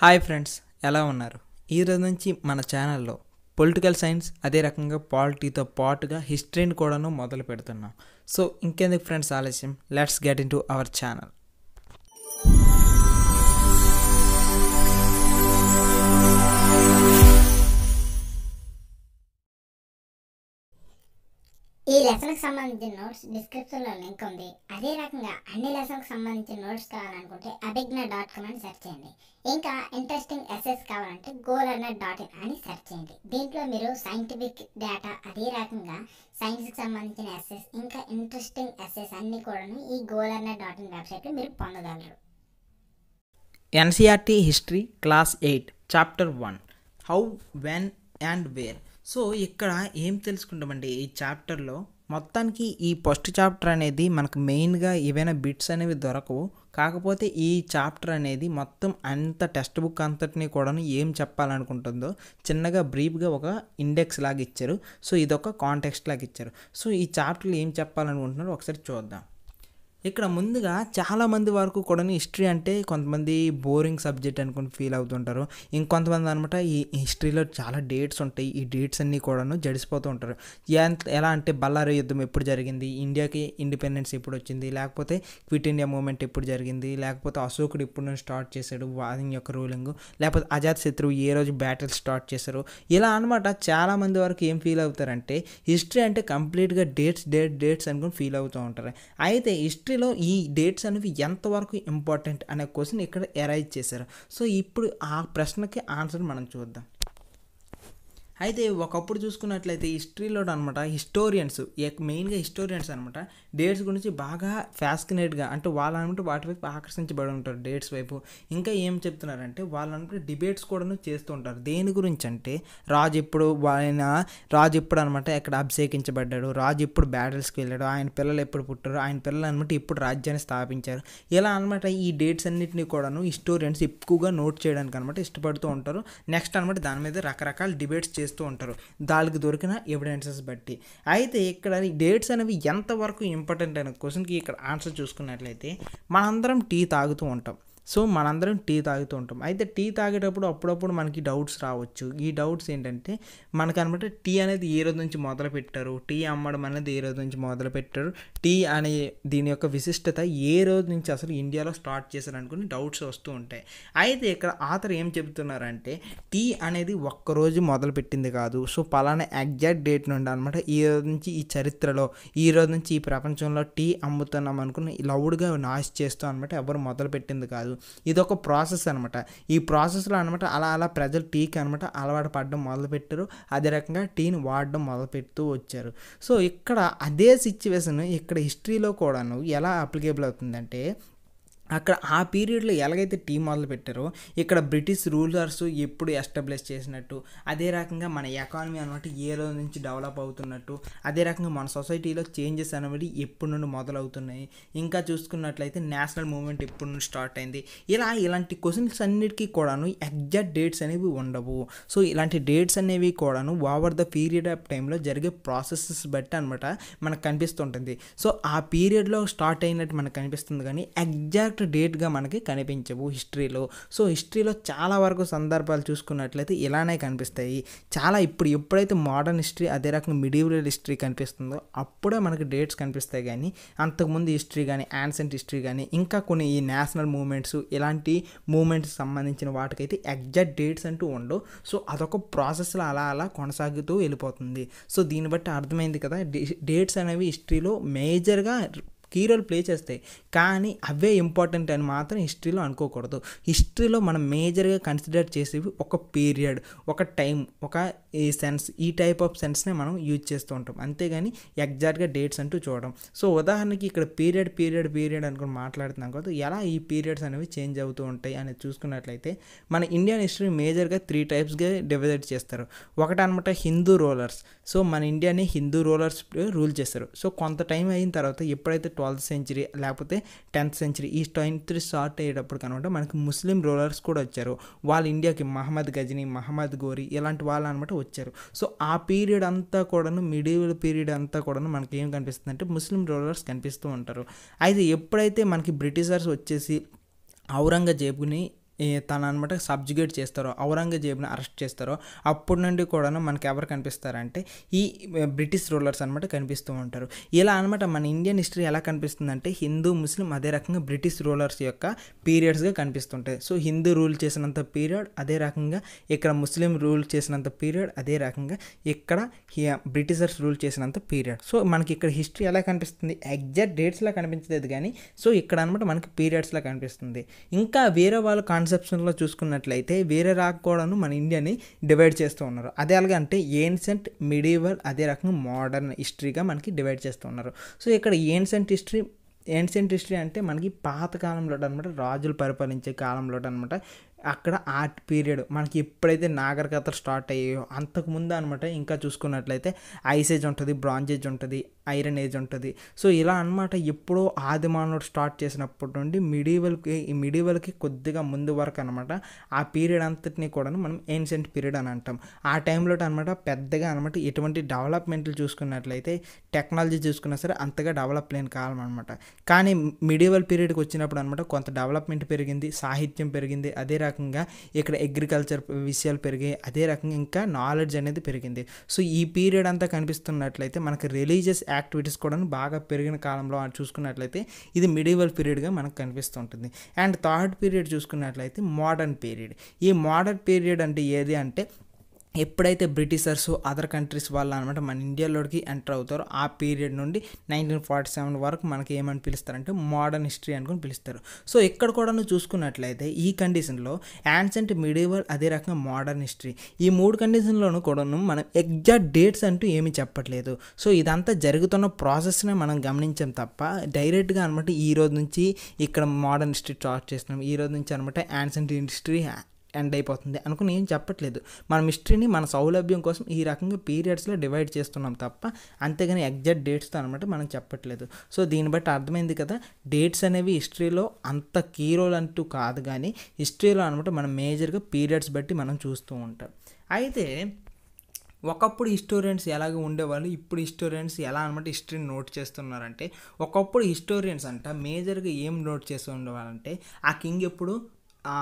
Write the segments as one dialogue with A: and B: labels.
A: hi friends ఎలా ఉన్నారు ఈరోజు నుంచి మన ఛానల్లో పొలిటికల్ సైన్స్ అదే రకంగా పాలిటీతో పాటుగా హిస్టరీని కూడాను మొదలు పెడుతున్నాం సో ఇంకెందుకు ఫ్రెండ్స్ ఆలస్యం let's get into our channel ఈ లెసన్కి సంబంధించిన నోట్స్ డిస్క్రిప్షన్లో లింక్ ఉంది అదే రకంగా అన్ని లెసన్కి సంబంధించిన నోట్స్ కావాలనుకుంటే అభిజ్ఞ డాట్ కామ్ అని సెర్చ్ చేయండి ఇంకా ఇంట్రెస్టింగ్ ఎస్ఎస్ కావాలంటే గోల్ డాట్ ఇన్ అని సెర్చ్ చేయండి దీంట్లో మీరు సైంటిఫిక్ డేటా అదే రకంగా సైన్స్కి సంబంధించిన ఎస్ఎస్ ఇంకా ఇంట్రెస్టింగ్ ఎస్ఎస్ అన్ని కూడా ఈ గోల్ డాట్ ఇన్ వెబ్సైట్లో మీరు పొందగలరు NCERT history class eight chapter one how when and where so ఇక్కడ ఏం తెలుసుకుంటామండి ఈ చాప్టర్లో మొత్తానికి ఈ ఫస్ట్ చాప్టర్ అనేది మనకు మెయిన్గా ఏవైనా బిట్స్ అనేవి దొరకవు కాకపోతే ఈ చాప్టర్ అనేది మొత్తం అంత టెక్స్ట్ బుక్ అంతటిని కూడాను ఏం చెప్పాలనుకుంటుందో చిన్నగా బ్రీఫ్గా ఒక ఇండెక్స్ లాగా ఇచ్చారు సో ఇదొక కాంటెక్స్ట్ లాగా ఇచ్చారు సో ఈ చాప్టర్లు ఏం చెప్పాలనుకుంటున్నారో ఒకసారి చూద్దాం ఇక్కడ ముందుగా చాలామంది వరకు కూడా హిస్టరీ అంటే కొంతమంది బోరింగ్ సబ్జెక్ట్ అనుకుని ఫీల్ అవుతుంటారు ఇంకొంతమంది అనమాట ఈ హిస్టరీలో చాలా డేట్స్ ఉంటాయి ఈ డేట్స్ అన్నీ కూడాను జడిసిపోతూ ఉంటారు ఎలా అంటే బల్లారు యుద్ధం ఎప్పుడు జరిగింది ఇండియాకి ఇండిపెండెన్స్ ఎప్పుడు వచ్చింది లేకపోతే క్విట్ ఇండియా మూమెంట్ ఎప్పుడు జరిగింది లేకపోతే అశోకుడు ఎప్పుడు స్టార్ట్ చేశాడు వాదింగ్ యొక్క రూలింగ్ లేకపోతే అజాత్ శత్రువు ఏ రోజు బ్యాటిల్ స్టార్ట్ చేశారు ఇలా అనమాట చాలామంది వరకు ఏం ఫీల్ అవుతారంటే హిస్టరీ అంటే కంప్లీట్గా డేట్స్ డేట్ డేట్స్ అనుకుని ఫీల్ అవుతూ ఉంటారు అయితే హిస్టరీ హిస్టరీలో ఈ డేట్స్ అనేవి ఎంతవరకు ఇంపార్టెంట్ అనే క్వశ్చన్ ఇక్కడ ఎరైజ్ చేశారు సో ఇప్పుడు ఆ ప్రశ్నకి ఆన్సర్ మనం చూద్దాం అయితే ఒకప్పుడు చూసుకున్నట్లయితే హిస్టరీలో అనమాట హిస్టోరియన్స్ మెయిన్గా హిస్టోరియన్స్ అనమాట డేట్స్ గురించి బాగా ఫ్యాస్కినేట్గా అంటే వాళ్ళు అనమాట వైపు ఆకర్షించబడి ఉంటారు డేట్స్ వైపు ఇంకా ఏం చెప్తున్నారంటే వాళ్ళు అనమాట డిబేట్స్ కూడా చేస్తూ ఉంటారు దేని గురించి అంటే రాజు ఎప్పుడు ఆయన రాజు ఎప్పుడు అనమాట ఎక్కడ అభిషేకించబడ్డాడు రాజు ఎప్పుడు బ్యాటిల్స్కి వెళ్ళాడు ఆయన పిల్లలు ఎప్పుడు పుట్టారు ఆయన పిల్లలు అనమాట ఇప్పుడు రాజ్యాన్ని స్థాపించారు ఇలా అనమాట ఈ డేట్స్ అన్నింటినీ కూడాను హిస్టోరియన్స్ ఎక్కువగా నోట్ చేయడానికి అనమాట ఇష్టపడుతూ ఉంటారు నెక్స్ట్ అనమాట దాని మీద రకరకాల డిబేట్స్ చేస్తారు చేస్తూ ఉంటారు దానికి దొరికిన ఎవిడెన్సెస్ బట్టి అయితే ఇక్కడ డేట్స్ అనేవి ఎంతవరకు ఇంపార్టెంట్ అనే క్వశ్చన్కి ఇక్కడ ఆన్సర్ చూసుకున్నట్లయితే మనందరం టీ తాగుతూ ఉంటాం సో మనందరం టీ తాగుతూ ఉంటాం అయితే టీ తాగేటప్పుడు అప్పుడప్పుడు మనకి డౌట్స్ రావచ్చు ఈ డౌట్స్ ఏంటంటే మనకు అనమాట టీ అనేది ఏ రోజు నుంచి మొదలు పెట్టారు టీ అమ్మడం అనేది ఏ రోజు నుంచి మొదలు పెట్టారు టీ అనే దీని యొక్క విశిష్టత ఏ రోజు నుంచి అసలు ఇండియాలో స్టార్ట్ చేశారు అనుకుని డౌట్స్ వస్తూ ఉంటాయి అయితే ఇక్కడ ఆథర్ ఏం చెబుతున్నారంటే టీ అనేది ఒక్కరోజు మొదలు పెట్టింది కాదు సో పలానా ఎగ్జాక్ట్ డేట్ నుండి అనమాట ఈ రోజు నుంచి ఈ చరిత్రలో ఈ రోజు నుంచి ఈ ప్రపంచంలో టీ అమ్ముతున్నాం అనుకుని లౌడ్గా నాశ్ చేస్తాం అనమాట ఎవరు మొదలు పెట్టింది కాదు ఇది ఒక ప్రాసెస్ అనమాట ఈ ప్రాసెస్లో అనమాట అలా అలా ప్రజలు టీకి అనమాట అలవాటు పడడం మొదలుపెట్టారు అదే రకంగా టీని వాడడం మొదలుపెడుతూ వచ్చారు సో ఇక్కడ అదే సిచ్యువేషన్ ఇక్కడ హిస్టరీలో కూడాను ఎలా అప్లికేబుల్ అవుతుందంటే అక్కడ ఆ పీరియడ్లో ఎలాగైతే టీ మొదలు పెట్టారో ఇక్కడ బ్రిటిష్ రూలర్స్ ఎప్పుడు ఎస్టాబ్లిష్ చేసినట్టు అదే రకంగా మన ఎకానమీ అనమాట ఏ రోజు నుంచి డెవలప్ అవుతున్నట్టు అదే రకంగా మన సొసైటీలో చేంజెస్ అనేవి ఎప్పటి నుండి మొదలవుతున్నాయి ఇంకా చూసుకున్నట్లయితే నేషనల్ మూవ్మెంట్ ఎప్పటి నుండి స్టార్ట్ అయింది ఇలా ఇలాంటి క్వశ్చన్స్ అన్నిటికీ కూడాను ఎగ్జాక్ట్ డేట్స్ అనేవి ఉండవు సో ఇలాంటి డేట్స్ అనేవి కూడాను ఓవర్ ద పీరియడ్ ఆఫ్ టైంలో జరిగే ప్రాసెసెస్ బట్టి అనమాట మనకు కనిపిస్తుంటుంది సో ఆ పీరియడ్లో స్టార్ట్ అయినట్టు మనకు కనిపిస్తుంది కానీ ఎగ్జాక్ట్ ఎగ్జాక్ట్ డేట్గా మనకి కనిపించవు హిస్టరీలో సో హిస్టరీలో చాలా వరకు సందర్భాలు చూసుకున్నట్లయితే ఇలానే కనిపిస్తాయి చాలా ఇప్పుడు ఎప్పుడైతే మోడర్న్ హిస్టరీ అదే రకంగా మిడివల్ హిస్టరీ కనిపిస్తుందో అప్పుడే మనకి డేట్స్ కనిపిస్తాయి కానీ అంతకుముందు హిస్టరీ కానీ యాన్సెంట్ హిస్టరీ కానీ ఇంకా కొన్ని ఈ నేషనల్ మూమెంట్స్ ఇలాంటి మూమెంట్స్ సంబంధించిన వాటికైతే ఎగ్జాక్ట్ డేట్స్ అంటూ ఉండవు సో అదొక ప్రాసెస్లో అలా అలా కొనసాగుతూ వెళ్ళిపోతుంది సో దీన్ని బట్టి అర్థమైంది కదా డేట్స్ అనేవి హిస్టరీలో మేజర్గా కీ రోల్ ప్లే చేస్తాయి కానీ అవే ఇంపార్టెంట్ అని మాత్రం హిస్టరీలో అనుకోకూడదు హిస్టరీలో మనం మేజర్గా కన్సిడర్ చేసేవి ఒక పీరియడ్ ఒక టైం ఒక ఈ సెన్స్ ఈ టైప్ ఆఫ్ సెన్స్నే మనం యూజ్ చేస్తూ ఉంటాం అంతేగాని ఎగ్జాక్ట్గా డేట్స్ అంటూ చూడడం సో ఉదాహరణకి ఇక్కడ పీరియడ్ పీరియడ్ పీరియడ్ అనుకుని మాట్లాడుతున్నాం కాదు ఎలా ఈ పీరియడ్స్ అనేవి చేంజ్ అవుతూ ఉంటాయి అనేది చూసుకున్నట్లయితే మన ఇండియన్ హిస్టరీ మేజర్గా త్రీ టైప్స్గా డివైడ్ చేస్తారు ఒకటనమాట హిందూ రూలర్స్ సో మన ఇండియాని హిందూ రూలర్స్ రూల్ చేస్తారు సో కొంత టైం అయిన తర్వాత ఎప్పుడైతే ట్వెల్త్ సెంచరీ లేకపోతే టెన్త్ సెంచరీ ఈ టెన్త్ స్టార్ట్ అయ్యేటప్పుడు కనమాట మనకి ముస్లిం రూలర్స్ కూడా వచ్చారు వాళ్ళు ఇండియాకి మహమ్మద్ గజనీ మహమ్మద్ గోరి ఇలాంటి వాళ్ళు అనమాట వచ్చారు సో ఆ పీరియడ్ అంతా కూడాను మిడివల్ పీరియడ్ అంతా కూడాను మనకి ఏం కనిపిస్తుంది అంటే ముస్లిం రూలర్స్ కనిపిస్తూ ఉంటారు అయితే ఎప్పుడైతే మనకి బ్రిటిషర్స్ వచ్చేసి ఔరంగజేబుని తను అనమాట సబ్జుగేట్ చేస్తారో ఔరంగజేబుని అరెస్ట్ చేస్తారో అప్పటి నుండి కూడా మనకి ఎవరు కనిపిస్తారంటే ఈ బ్రిటిష్ రూలర్స్ అనమాట కనిపిస్తూ ఉంటారు ఇలా అనమాట మన ఇండియన్ హిస్టరీ ఎలా కనిపిస్తుందంటే హిందూ ముస్లిం అదే రకంగా బ్రిటిష్ రూలర్స్ యొక్క పీరియడ్స్గా కనిపిస్తుంటాయి సో హిందూ రూల్ చేసినంత పీరియడ్ అదే రకంగా ఇక్కడ ముస్లిం రూల్ చేసినంత పీరియడ్ అదే రకంగా ఇక్కడ బ్రిటిషర్స్ రూల్ చేసినంత పీరియడ్ సో మనకి ఇక్కడ హిస్టరీ ఎలా కనిపిస్తుంది ఎగ్జాక్ట్ డేట్స్లా కనిపించలేదు కానీ సో ఇక్కడ అనమాట మనకి పీరియడ్స్లా కనిపిస్తుంది ఇంకా వేరే వాళ్ళు కాన్ కన్సెప్షన్లో చూసుకున్నట్లయితే వేరే కూడాను మన ఇండియాని డివైడ్ చేస్తూ ఉన్నారు అదే అలాగే అంటే ఏన్సెంట్ మిడివల్ అదే రకంగా మోడర్న్ హిస్టరీగా మనకి డివైడ్ చేస్తూ ఉన్నారు సో ఇక్కడ ఏన్సెంట్ హిస్టరీ ఏన్షియంట్ హిస్టరీ అంటే మనకి పాతకాలంలో అనమాట రాజులు పరిపాలించే కాలంలో అనమాట అక్కడ ఆర్ట్ పీరియడ్ మనకి ఎప్పుడైతే నాగరికత స్టార్ట్ అయ్యాయో అంతకుముందు అనమాట ఇంకా చూసుకున్నట్లయితే ఐస్ ఏజ్ ఉంటుంది బ్రాంజ్ ఏజ్ ఉంటుంది ఐరన్ ఏజ్ ఉంటుంది సో ఇలా అనమాట ఎప్పుడో ఆది మానవుడు స్టార్ట్ చేసినప్పటి నుండి మిడివల్కి మిడివల్కి కొద్దిగా ముందు వరకు అనమాట ఆ పీరియడ్ అంతటిని కూడా మనం ఏన్షియంట్ పీరియడ్ అని అంటాం ఆ టైంలో అనమాట పెద్దగా అనమాట ఎటువంటి డెవలప్మెంట్లు చూసుకున్నట్లయితే టెక్నాలజీ చూసుకున్నా సరే అంతగా డెవలప్ లేని కాలం అనమాట కానీ మిడివల్ పీరియడ్కి వచ్చినప్పుడు అనమాట కొంత డెవలప్మెంట్ పెరిగింది సాహిత్యం పెరిగింది అదే రకంగా ఇక్కడ అగ్రికల్చర్ విషయాలు పెరిగాయి అదే రకంగా ఇంకా నాలెడ్జ్ అనేది పెరిగింది సో ఈ పీరియడ్ అంతా కనిపిస్తున్నట్లయితే మనకు రిలీజియస్ యాక్టివిటీస్ కూడా బాగా పెరిగిన కాలంలో చూసుకున్నట్లయితే ఇది మిడివల్ పీరియడ్గా మనకు కనిపిస్తుంటుంది అండ్ థర్డ్ పీరియడ్ చూసుకున్నట్లయితే మోడర్న్ పీరియడ్ ఈ మోడర్న్ పీరియడ్ అంటే ఏది అంటే ఎప్పుడైతే బ్రిటిషర్స్ అదర్ కంట్రీస్ వాళ్ళు అనమాట మన ఇండియాలోకి ఎంటర్ అవుతారో ఆ పీరియడ్ నుండి నైన్టీన్ ఫార్టీ సెవెన్ వరకు మనకి ఏమని పిలుస్తారంటే మోడర్న్ హిస్టరీ అనుకుని పిలుస్తారు సో ఇక్కడ కూడా నువ్వు చూసుకున్నట్లయితే ఈ కండిషన్లో యాన్సెంట్ మిడివల్ అదే రకంగా మోడర్న్ హిస్టరీ ఈ మూడు కండిషన్లోనూ కూడాను మనం ఎగ్జాక్ట్ డేట్స్ అంటూ ఏమీ చెప్పట్లేదు సో ఇదంతా జరుగుతున్న ప్రాసెస్నే మనం గమనించాం తప్ప డైరెక్ట్గా అనమాట ఈ రోజు నుంచి ఇక్కడ మోడర్న్ హిస్టరీ స్టార్ట్ చేసినాం ఈ రోజు నుంచి అనమాట యాన్సెంట్ హిస్టరీ ఎండ్ అయిపోతుంది అనుకుని ఏం చెప్పట్లేదు మన హిస్టరీని మన సౌలభ్యం కోసం ఈ రకంగా పీరియడ్స్లో డివైడ్ చేస్తున్నాం తప్ప అంతేగాని ఎగ్జాక్ట్ డేట్స్తో అనమాట మనం చెప్పట్లేదు సో దీన్ని బట్టి అర్థమైంది కదా డేట్స్ అనేవి హిస్టరీలో అంత కీ రోల్ అంటూ కాదు కానీ హిస్టరీలో అనమాట మనం మేజర్గా పీరియడ్స్ బట్టి మనం చూస్తూ ఉంటాం అయితే ఒకప్పుడు హిస్టోరియన్స్ ఎలాగ ఉండేవాళ్ళు ఇప్పుడు హిస్టోరియన్స్ ఎలా అనమాట హిస్టరీని నోట్ చేస్తున్నారంటే ఒకప్పుడు హిస్టోరియన్స్ అంట మేజర్గా ఏం నోట్ చేస్తూ ఉండేవాళ్ళంటే ఆ కింగ్ ఎప్పుడు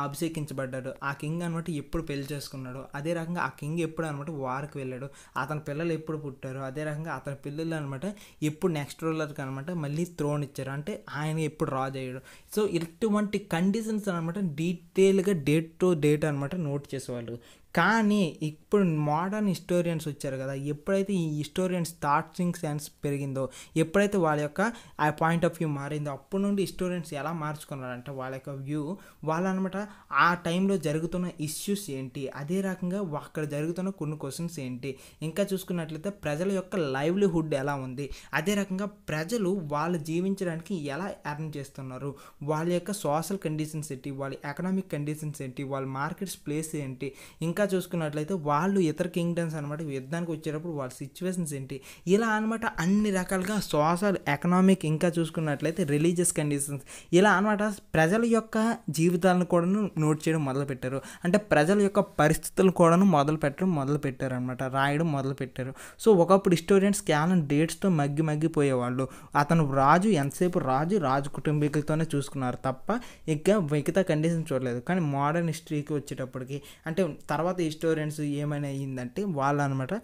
A: అభిషేకించబడ్డాడు ఆ కింగ్ అనమాట ఎప్పుడు పెళ్లి చేసుకున్నాడు అదే రకంగా ఆ కింగ్ ఎప్పుడు అనమాట వార్కి వెళ్ళాడు అతని పిల్లలు ఎప్పుడు పుట్టారు అదే రకంగా అతని పిల్లలు అనమాట ఎప్పుడు నెక్స్ట్ రూలర్కి అనమాట మళ్ళీ త్రోన్ ఇచ్చారు అంటే ఆయన ఎప్పుడు రాజు అయ్యాడు సో ఇటువంటి కండిషన్స్ అనమాట డీటెయిల్గా డేట్ టు డేట్ అనమాట నోట్ చేసేవాళ్ళు కానీ ఇప్పుడు మోడర్న్ హిస్టోరియన్స్ వచ్చారు కదా ఎప్పుడైతే ఈ హిస్టోరియన్స్ థాట్సింగ్ సెన్స్ పెరిగిందో ఎప్పుడైతే వాళ్ళ యొక్క ఆ పాయింట్ ఆఫ్ వ్యూ మారిందో అప్పటి నుండి హిస్టోరియన్స్ ఎలా మార్చుకున్నారంటే వాళ్ళ యొక్క వ్యూ వాళ్ళనమాట ఆ టైంలో జరుగుతున్న ఇష్యూస్ ఏంటి అదే రకంగా అక్కడ జరుగుతున్న కొన్ని క్వశ్చన్స్ ఏంటి ఇంకా చూసుకున్నట్లయితే ప్రజల యొక్క లైవ్లీహుడ్ ఎలా ఉంది అదే రకంగా ప్రజలు వాళ్ళు జీవించడానికి ఎలా ఎర్న్ చేస్తున్నారు వాళ్ళ యొక్క సోషల్ కండిషన్స్ ఏంటి వాళ్ళ ఎకనామిక్ కండిషన్స్ ఏంటి వాళ్ళ మార్కెట్స్ ప్లేస్ ఏంటి ఇంకా ఇంకా చూసుకున్నట్లయితే వాళ్ళు ఇతర కింగ్డమ్స్ అనమాట యుద్ధానికి వచ్చేటప్పుడు వాళ్ళ సిచ్యువేషన్స్ ఏంటి ఇలా అనమాట అన్ని రకాలుగా సోషల్ ఎకనామిక్ ఇంకా చూసుకున్నట్లయితే రిలీజియస్ కండిషన్స్ ఇలా అనమాట ప్రజల యొక్క జీవితాలను కూడాను నోట్ చేయడం మొదలుపెట్టారు అంటే ప్రజల యొక్క పరిస్థితులను కూడాను మొదలు పెట్టడం మొదలు పెట్టారు అనమాట రాయడం మొదలు పెట్టారు సో ఒకప్పుడు హిస్టోరియన్స్ కేవలం డేట్స్తో మగ్గి మగ్గిపోయేవాళ్ళు అతను రాజు ఎంతసేపు రాజు రాజు కుటుంబీకులతోనే చూసుకున్నారు తప్ప ఇంకా మిగతా కండిషన్ చూడలేదు కానీ మోడర్న్ హిస్టరీకి వచ్చేటప్పటికి అంటే తర్వాత తర్వాత హిస్టోరియన్స్ ఏమైనా అయ్యిందంటే వాళ్ళు అనమాట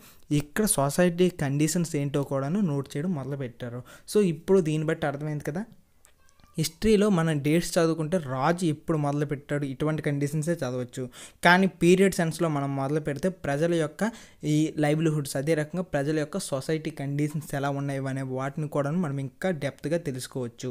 A: ఇక్కడ సొసైటీ కండిషన్స్ ఏంటో కూడాను నోట్ చేయడం మొదలుపెట్టారు సో ఇప్పుడు దీన్ని బట్టి అర్థమైంది కదా హిస్టరీలో మనం డేట్స్ చదువుకుంటే రాజు ఎప్పుడు మొదలు పెట్టాడు ఇటువంటి కండిషన్సే చదవచ్చు కానీ పీరియడ్ సెన్స్లో మనం మొదలు పెడితే ప్రజల యొక్క ఈ లైవ్లీహుడ్స్ అదే రకంగా ప్రజల యొక్క సొసైటీ కండిషన్స్ ఎలా ఉన్నాయి అనే వాటిని కూడా మనం ఇంకా డెప్త్గా తెలుసుకోవచ్చు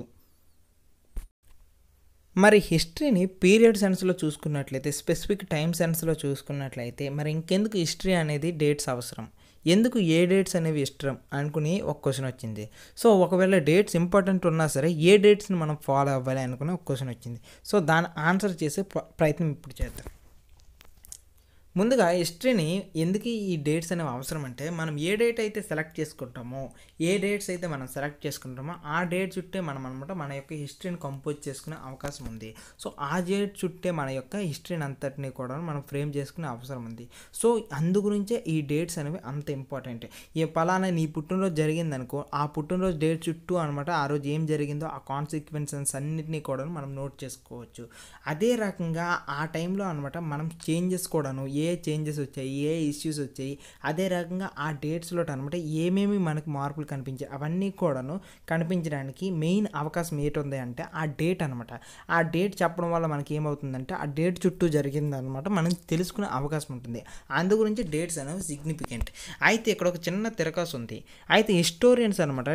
A: మరి హిస్టరీని పీరియడ్ సెన్స్లో చూసుకున్నట్లయితే స్పెసిఫిక్ టైం సెన్స్లో చూసుకున్నట్లయితే మరి ఇంకెందుకు హిస్టరీ అనేది డేట్స్ అవసరం ఎందుకు ఏ డేట్స్ అనేవి ఇష్టం అనుకుని ఒక క్వశ్చన్ వచ్చింది సో ఒకవేళ డేట్స్ ఇంపార్టెంట్ ఉన్నా సరే ఏ డేట్స్ని మనం ఫాలో అవ్వాలి అనుకుని ఒక క్వశ్చన్ వచ్చింది సో దాని ఆన్సర్ చేసే ప్రయత్నం ఇప్పుడు చేద్దాం ముందుగా హిస్టరీని ఎందుకు ఈ డేట్స్ అనేవి అవసరం అంటే మనం ఏ డేట్ అయితే సెలెక్ట్ చేసుకుంటామో ఏ డేట్స్ అయితే మనం సెలెక్ట్ చేసుకుంటామో ఆ డేట్ చుట్టే మనం అనమాట మన యొక్క హిస్టరీని కంపోజ్ చేసుకునే అవకాశం ఉంది సో ఆ డేట్ చుట్టే మన యొక్క హిస్టరీని అంతటిని కూడా మనం ఫ్రేమ్ చేసుకునే అవసరం ఉంది సో అందు గురించే ఈ డేట్స్ అనేవి అంత ఇంపార్టెంట్ ఏ పలానా నీ పుట్టినరోజు జరిగిందనుకో ఆ పుట్టినరోజు డేట్ చుట్టూ అనమాట ఆ రోజు ఏం జరిగిందో ఆ కాన్సిక్వెన్సెస్ అన్నింటినీ కూడా మనం నోట్ చేసుకోవచ్చు అదే రకంగా ఆ టైంలో అనమాట మనం చేంజెస్ కూడాను ఏ ఏ చేంజెస్ వచ్చాయి ఏ ఇష్యూస్ వచ్చాయి అదే రకంగా ఆ డేట్స్లో అనమాట ఏమేమి మనకు మార్పులు కనిపించాయి అవన్నీ కూడాను కనిపించడానికి మెయిన్ అవకాశం ఏంటుంది అంటే ఆ డేట్ అనమాట ఆ డేట్ చెప్పడం వల్ల మనకి ఏమవుతుందంటే ఆ డేట్ చుట్టూ జరిగిందనమాట మనం తెలుసుకునే అవకాశం ఉంటుంది అందు గురించి డేట్స్ అనేవి సిగ్నిఫికెంట్ అయితే ఇక్కడ ఒక చిన్న తిరకాసు ఉంది అయితే హిస్టోరియన్స్ అనమాట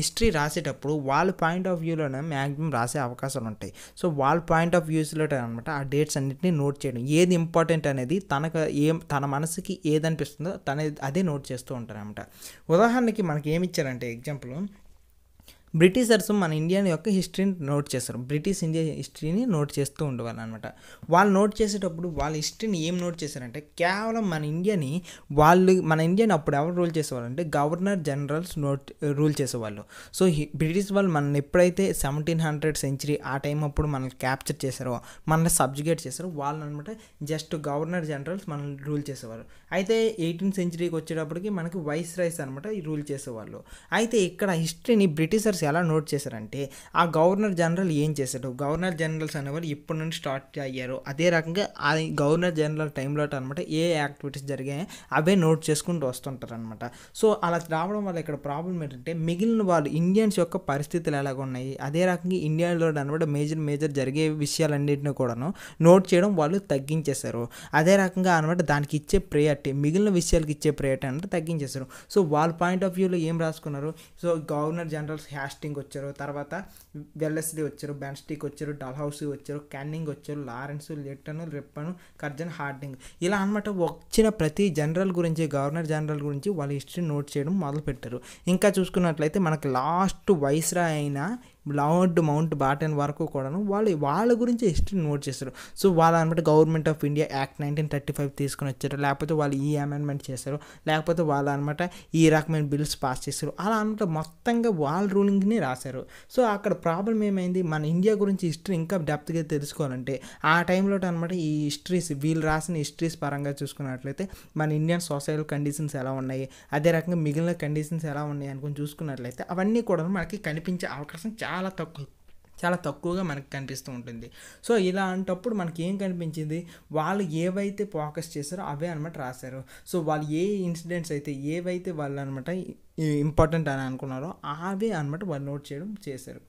A: హిస్టరీ రాసేటప్పుడు వాళ్ళ పాయింట్ ఆఫ్ వ్యూలోనే మ్యాక్సిమం రాసే అవకాశాలు ఉంటాయి సో వాళ్ళ పాయింట్ ఆఫ్ వ్యూస్లో అనమాట ఆ డేట్స్ అన్నింటినీ నోట్ చేయడం ఏది ఇంపార్టెంట్ అనేది తన తనకు ఏం తన మనసుకి ఏదనిపిస్తుందో తన అదే నోట్ చేస్తూ ఉంటారనమాట ఉదాహరణకి మనకి ఏమి ఇచ్చారంటే ఎగ్జాంపుల్ బ్రిటిషర్స్ మన ఇండియా యొక్క హిస్టరీని నోట్ చేస్తారు బ్రిటిష్ ఇండియా హిస్టరీని నోట్ చేస్తూ ఉండేవాళ్ళు అనమాట వాళ్ళు నోట్ చేసేటప్పుడు వాళ్ళ హిస్టరీని ఏం నోట్ చేశారంటే కేవలం మన ఇండియాని వాళ్ళు మన ఇండియాని అప్పుడు ఎవరు రూల్ చేసేవాళ్ళు అంటే గవర్నర్ జనరల్స్ నోట్ రూల్ చేసేవాళ్ళు సో బ్రిటిష్ వాళ్ళు మనల్ని ఎప్పుడైతే సెవెంటీన్ హండ్రెడ్ సెంచరీ ఆ టైం అప్పుడు మనల్ని క్యాప్చర్ చేశారో మనల్ని సబ్జుగేట్ చేశారో వాళ్ళు అనమాట జస్ట్ గవర్నర్ జనరల్స్ మనల్ని రూల్ చేసేవారు అయితే ఎయిటీన్ సెంచరీకి వచ్చేటప్పటికి మనకి వైస్ రైస్ అనమాట రూల్ చేసేవాళ్ళు అయితే ఇక్కడ హిస్టరీని బ్రిటిషర్స్ చేసి ఎలా నోట్ చేశారంటే ఆ గవర్నర్ జనరల్ ఏం చేశాడు గవర్నర్ జనరల్స్ అనేవారు ఇప్పటి నుండి స్టార్ట్ అయ్యారు అదే రకంగా ఆ గవర్నర్ జనరల్ టైంలో అనమాట ఏ యాక్టివిటీస్ జరిగాయి అవే నోట్ చేసుకుంటూ వస్తుంటారు అనమాట సో అలా రావడం వల్ల ఇక్కడ ప్రాబ్లం ఏంటంటే మిగిలిన వాళ్ళు ఇండియన్స్ యొక్క పరిస్థితులు ఎలాగ ఉన్నాయి అదే రకంగా ఇండియాలో అనమాట మేజర్ మేజర్ జరిగే విషయాలన్నింటినీ కూడాను నోట్ చేయడం వాళ్ళు తగ్గించేశారు అదే రకంగా అనమాట దానికి ఇచ్చే ప్రయారిటీ మిగిలిన విషయాలకి ఇచ్చే ప్రయారిటీ అనమాట తగ్గించేశారు సో వాళ్ళ పాయింట్ ఆఫ్ వ్యూలో ఏం రాసుకున్నారు సో గవర్నర్ జనరల్స్ హ్యాష్ బ్లాస్టింగ్ వచ్చారు తర్వాత వెల్లెస్లీ వచ్చారు బెన్స్టిక్ వచ్చారు డల్ హౌస్ వచ్చారు క్యాన్నింగ్ వచ్చారు Lawrence Lytton Ripon Curzon Hardinge ఇలా అనమాట వచ్చిన ప్రతి జనరల్ గురించి గవర్నర్ జనరల్ గురించి వాళ్ళ హిస్టరీ నోట్ చేయడం మొదలుపెట్టారు ఇంకా చూసుకున్నట్లయితే మనకి లాస్ట్ వైస్రా అయిన లార్డ్ మౌంట్ బాటన్ వరకు కూడాను వాళ్ళు వాళ్ళ గురించి హిస్టరీ నోట్ చేస్తారు సో వాళ్ళు అనమాట Government of India Act nineteen thirty five తీసుకుని వచ్చారు లేకపోతే వాళ్ళు ఈ అమెండ్మెంట్ చేశారు లేకపోతే వాళ్ళు అనమాట ఈ రకమైన బిల్స్ పాస్ చేశారు అలా అనమాట మొత్తంగా వాళ్ళ రూలింగ్ని రాశారు సో అక్కడ ప్రాబ్లం ఏమైంది మన ఇండియా గురించి హిస్టరీ ఇంకా డెప్త్గా తెలుసుకోవాలంటే ఆ టైంలో అనమాట ఈ హిస్టరీస్ వీళ్ళు రాసిన హిస్టరీస్ పరంగా చూసుకున్నట్లయితే మన ఇండియన్ సొసైటీ కండిషన్స్ ఎలా ఉన్నాయి అదే రకంగా మిగిలిన కండిషన్స్ ఎలా ఉన్నాయి అనుకుని చూసుకున్నట్లయితే అవన్నీ కూడా మనకి కనిపించే అవకాశం చాలా చాలా తక్కువ చాలా తక్కువగా మనకు కనిపిస్తూ ఉంటుంది సో ఇలా అంటప్పుడు మనకి ఏం కనిపించింది వాళ్ళు ఏవైతే ఫోకస్ చేశారో అవే అనమాట రాశారు సో వాళ్ళు ఏ ఇన్సిడెంట్స్ అయితే ఏవైతే వాళ్ళు అనమాట ఇంపార్టెంట్ అని అనుకున్నారో అవే అనమాట వాళ్ళు నోట్ చేయడం చేశారు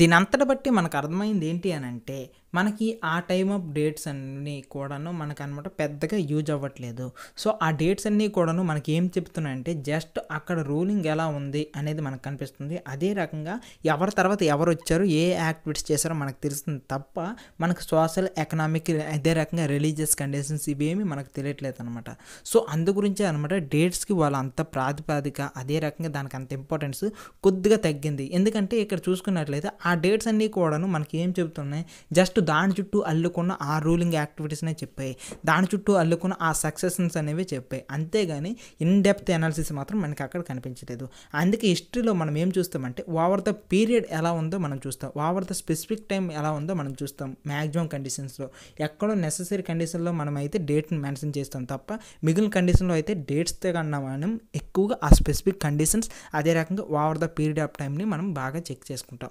A: దీని అంతటి బట్టి మనకు అర్థమైంది ఏంటి అని అంటే మనకి ఆ టైమ్ ఆఫ్ డేట్స్ అన్నీ కూడాను మనకు అనమాట పెద్దగా యూజ్ అవ్వట్లేదు సో ఆ డేట్స్ అన్నీ కూడాను మనకి ఏం చెప్తున్నాయంటే జస్ట్ అక్కడ రూలింగ్ ఎలా ఉంది అనేది మనకు కనిపిస్తుంది అదే రకంగా ఎవరి తర్వాత ఎవరు వచ్చారు ఏ యాక్టివిటీస్ చేశారో మనకు తెలుస్తుంది తప్ప మనకు సోషల్ ఎకనామిక్ అదే రకంగా రిలీజియస్ కండిషన్స్ ఇవేమి మనకు తెలియట్లేదు అనమాట సో అందు గురించే అనమాట డేట్స్కి వాళ్ళు అంత ప్రాతిపాదిక అదే రకంగా దానికి అంత ఇంపార్టెన్స్ కొద్దిగా తగ్గింది ఎందుకంటే ఇక్కడ చూసుకున్నట్లయితే ఆ డేట్స్ అన్నీ కూడాను మనకి ఏం చెబుతున్నాయి జస్ట్ జస్ట్ దాని చుట్టూ అల్లుకున్న ఆ రూలింగ్ యాక్టివిటీస్నే చెప్పాయి దాని చుట్టూ అల్లుకున్న ఆ సక్సెసెస్ అనేవి చెప్పాయి అంతేగాని ఇన్ డెప్త్ అనాలిసిస్ మాత్రం మనకి అక్కడ కనిపించలేదు అందుకే హిస్టరీలో మనం ఏం చూస్తామంటే ఓవర్ ద పీరియడ్ ఎలా ఉందో మనం చూస్తాం ఓవర్ ద స్పెసిఫిక్ టైం ఎలా ఉందో మనం చూస్తాం మ్యాక్సిమం కండిషన్స్లో ఎక్కడో నెససరీ కండిషన్లో మనం అయితే డేట్ని మెన్షన్ చేస్తాం తప్ప మిగిలిన కండిషన్లో అయితే డేట్స్తో కన్నా మనం ఎక్కువగా ఆ స్పెసిఫిక్ కండిషన్స్ అదే రకంగా ఓవర్ ద పీరియడ్ ఆఫ్ టైంని మనం బాగా చెక్ చేసుకుంటాం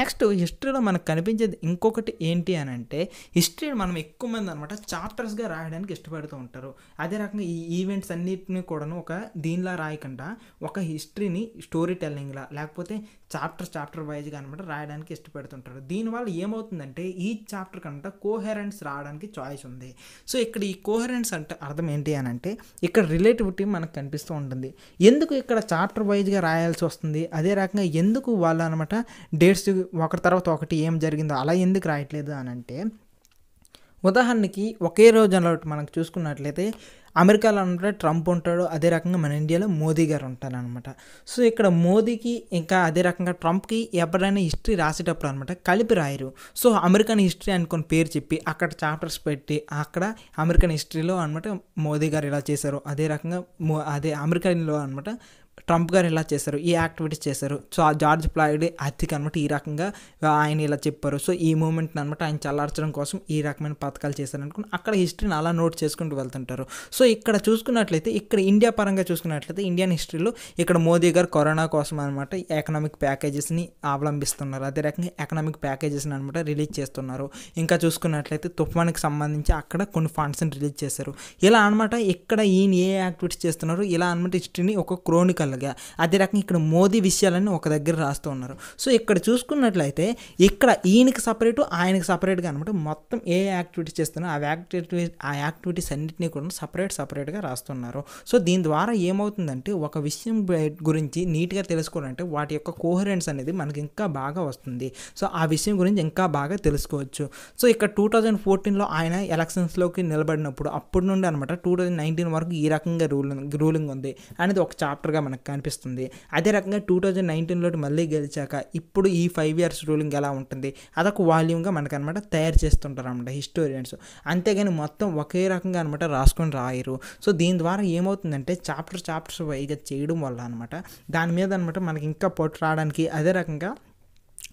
A: నెక్స్ట్ హిస్టరీలో మనకు కనిపించేది ఇంకొకటి ఏంటి ఏంటి అని అంటే హిస్టరీ మనం ఎక్కువ మంది అనమాట చాప్టర్స్గా రాయడానికి ఇష్టపడుతూ ఉంటారు అదే రకంగా ఈ ఈవెంట్స్ అన్నిటిని కూడాను ఒక దీనిలా రాయకుండా ఒక హిస్టరీని స్టోరీ టెల్లింగ్లా లేకపోతే చాప్టర్ చాప్టర్ వైజ్గా అనమాట రాయడానికి ఇష్టపడుతుంటారు దీనివల్ల ఏమవుతుందంటే ఈ చాప్టర్ కనుక కోహెరెన్స్ రావడానికి చాయిస్ ఉంది సో ఇక్కడ ఈ కోహెరెన్స్ అంటే అర్థం ఏంటి అని అంటే ఇక్కడ రిలేటివిటీ మనకు కనిపిస్తూ ఉంటుంది ఎందుకు ఇక్కడ చాప్టర్ వైజ్గా రాయాల్సి వస్తుంది అదే రకంగా ఎందుకు వాళ్ళు అనమాట డేట్స్ ఒకరి తర్వాత ఒకటి ఏం జరిగిందో అలా ఎందుకు రాయట్లేదు అని అంటే ఉదాహరణకి ఒకే రోజు అలా మనకు చూసుకున్నట్లయితే అమెరికాలో ఉంటే ట్రంప్ ఉంటాడు అదే రకంగా మన ఇండియాలో మోదీ గారు ఉంటారనమాట సో ఇక్కడ మోదీకి ఇంకా అదే రకంగా ట్రంప్కి ఎవరైనా హిస్టరీ రాసేటప్పుడు అనమాట కలిపి రాయరు సో అమెరికన్ హిస్టరీ అనుకుని పేరు చెప్పి అక్కడ చాప్టర్స్ పెట్టి అక్కడ అమెరికన్ హిస్టరీలో అనమాట మోదీ గారు ఇలా చేశారు అదే రకంగా అదే అమెరికాలో అనమాట ట్రంప్ గారు ఇలా చేశారు ఈ యాక్టివిటీస్ చేశారు సో ఆ జార్జ్ ప్లాయిడ్ హత్యకి అనమాట ఈ రకంగా ఆయన ఇలా చెప్పారు సో ఈ మూమెంట్ని అనమాట ఆయన చల్లార్చడం కోసం ఈ రకమైన పథకాలు చేశారు అనుకుని అక్కడ హిస్టరీని అలా నోట్ చేసుకుంటూ వెళ్తుంటారు సో ఇక్కడ చూసుకున్నట్లయితే ఇక్కడ ఇండియా పరంగా చూసుకున్నట్లయితే ఇండియన్ హిస్టరీలో ఇక్కడ మోదీ గారు కరోనా కోసం అనమాట ఎకనామిక్ ప్యాకేజెస్ని అవలంబిస్తున్నారు అదే రకంగా ఎకనామిక్ ప్యాకేజెస్ని అనమాట రిలీజ్ చేస్తున్నారు ఇంకా చూసుకున్నట్లయితే తుఫానికి సంబంధించి అక్కడ కొన్ని ఫండ్స్ని రిలీజ్ చేశారు ఇలా అనమాట ఇక్కడ ఈయన ఏ యాక్టివిటీస్ చేస్తున్నారు ఇలా అనమాట హిస్టరీని ఒక క్రోనికల్ విషయాలుగా అదే రకంగా ఇక్కడ మోదీ విషయాలని ఒక దగ్గర రాస్తూ ఉన్నారు సో ఇక్కడ చూసుకున్నట్లయితే ఇక్కడ ఈయనకి సపరేటు ఆయనకి సపరేట్గా అనమాట మొత్తం ఏ యాక్టివిటీస్ చేస్తున్నా ఆ యాక్టివిటీ ఆ యాక్టివిటీస్ అన్నింటినీ కూడా సపరేట్ సపరేట్గా రాస్తున్నారు సో దీని ద్వారా ఏమవుతుందంటే ఒక విషయం గురించి నీట్గా తెలుసుకోవాలంటే వాటి యొక్క కోహరెన్స్ అనేది మనకి ఇంకా బాగా వస్తుంది సో ఆ విషయం గురించి ఇంకా బాగా తెలుసుకోవచ్చు సో ఇక్కడ టూ థౌజండ్ ఫోర్టీన్లో ఆయన ఎలక్షన్స్లోకి నిలబడినప్పుడు అప్పటి నుండి అనమాట టూ థౌజండ్ నైన్టీన్ వరకు ఈ రకంగా రూలింగ్ రూలింగ్ ఉంది అనేది ఒక చాప్టర్గా మనకు కనిపిస్తుంది అదే రకంగా టూ థౌజండ్ నైన్టీన్లో మళ్ళీ గెలిచాక ఇప్పుడు ఈ ఫైవ్ ఇయర్స్ రూలింగ్ ఎలా ఉంటుంది అదొక వాల్యూమ్గా మనకు అనమాట తయారు చేస్తుంటారు అనమాట హిస్టోరియన్స్ అంతేగాని మొత్తం ఒకే రకంగా అనమాట రాసుకొని రాయరు సో దీని ద్వారా ఏమవుతుందంటే చాప్టర్ చాప్టర్స్ వైగా చేయడం వల్ల అనమాట దాని మీద అనమాట మనకి ఇంకా పొట్టు రావడానికి అదే రకంగా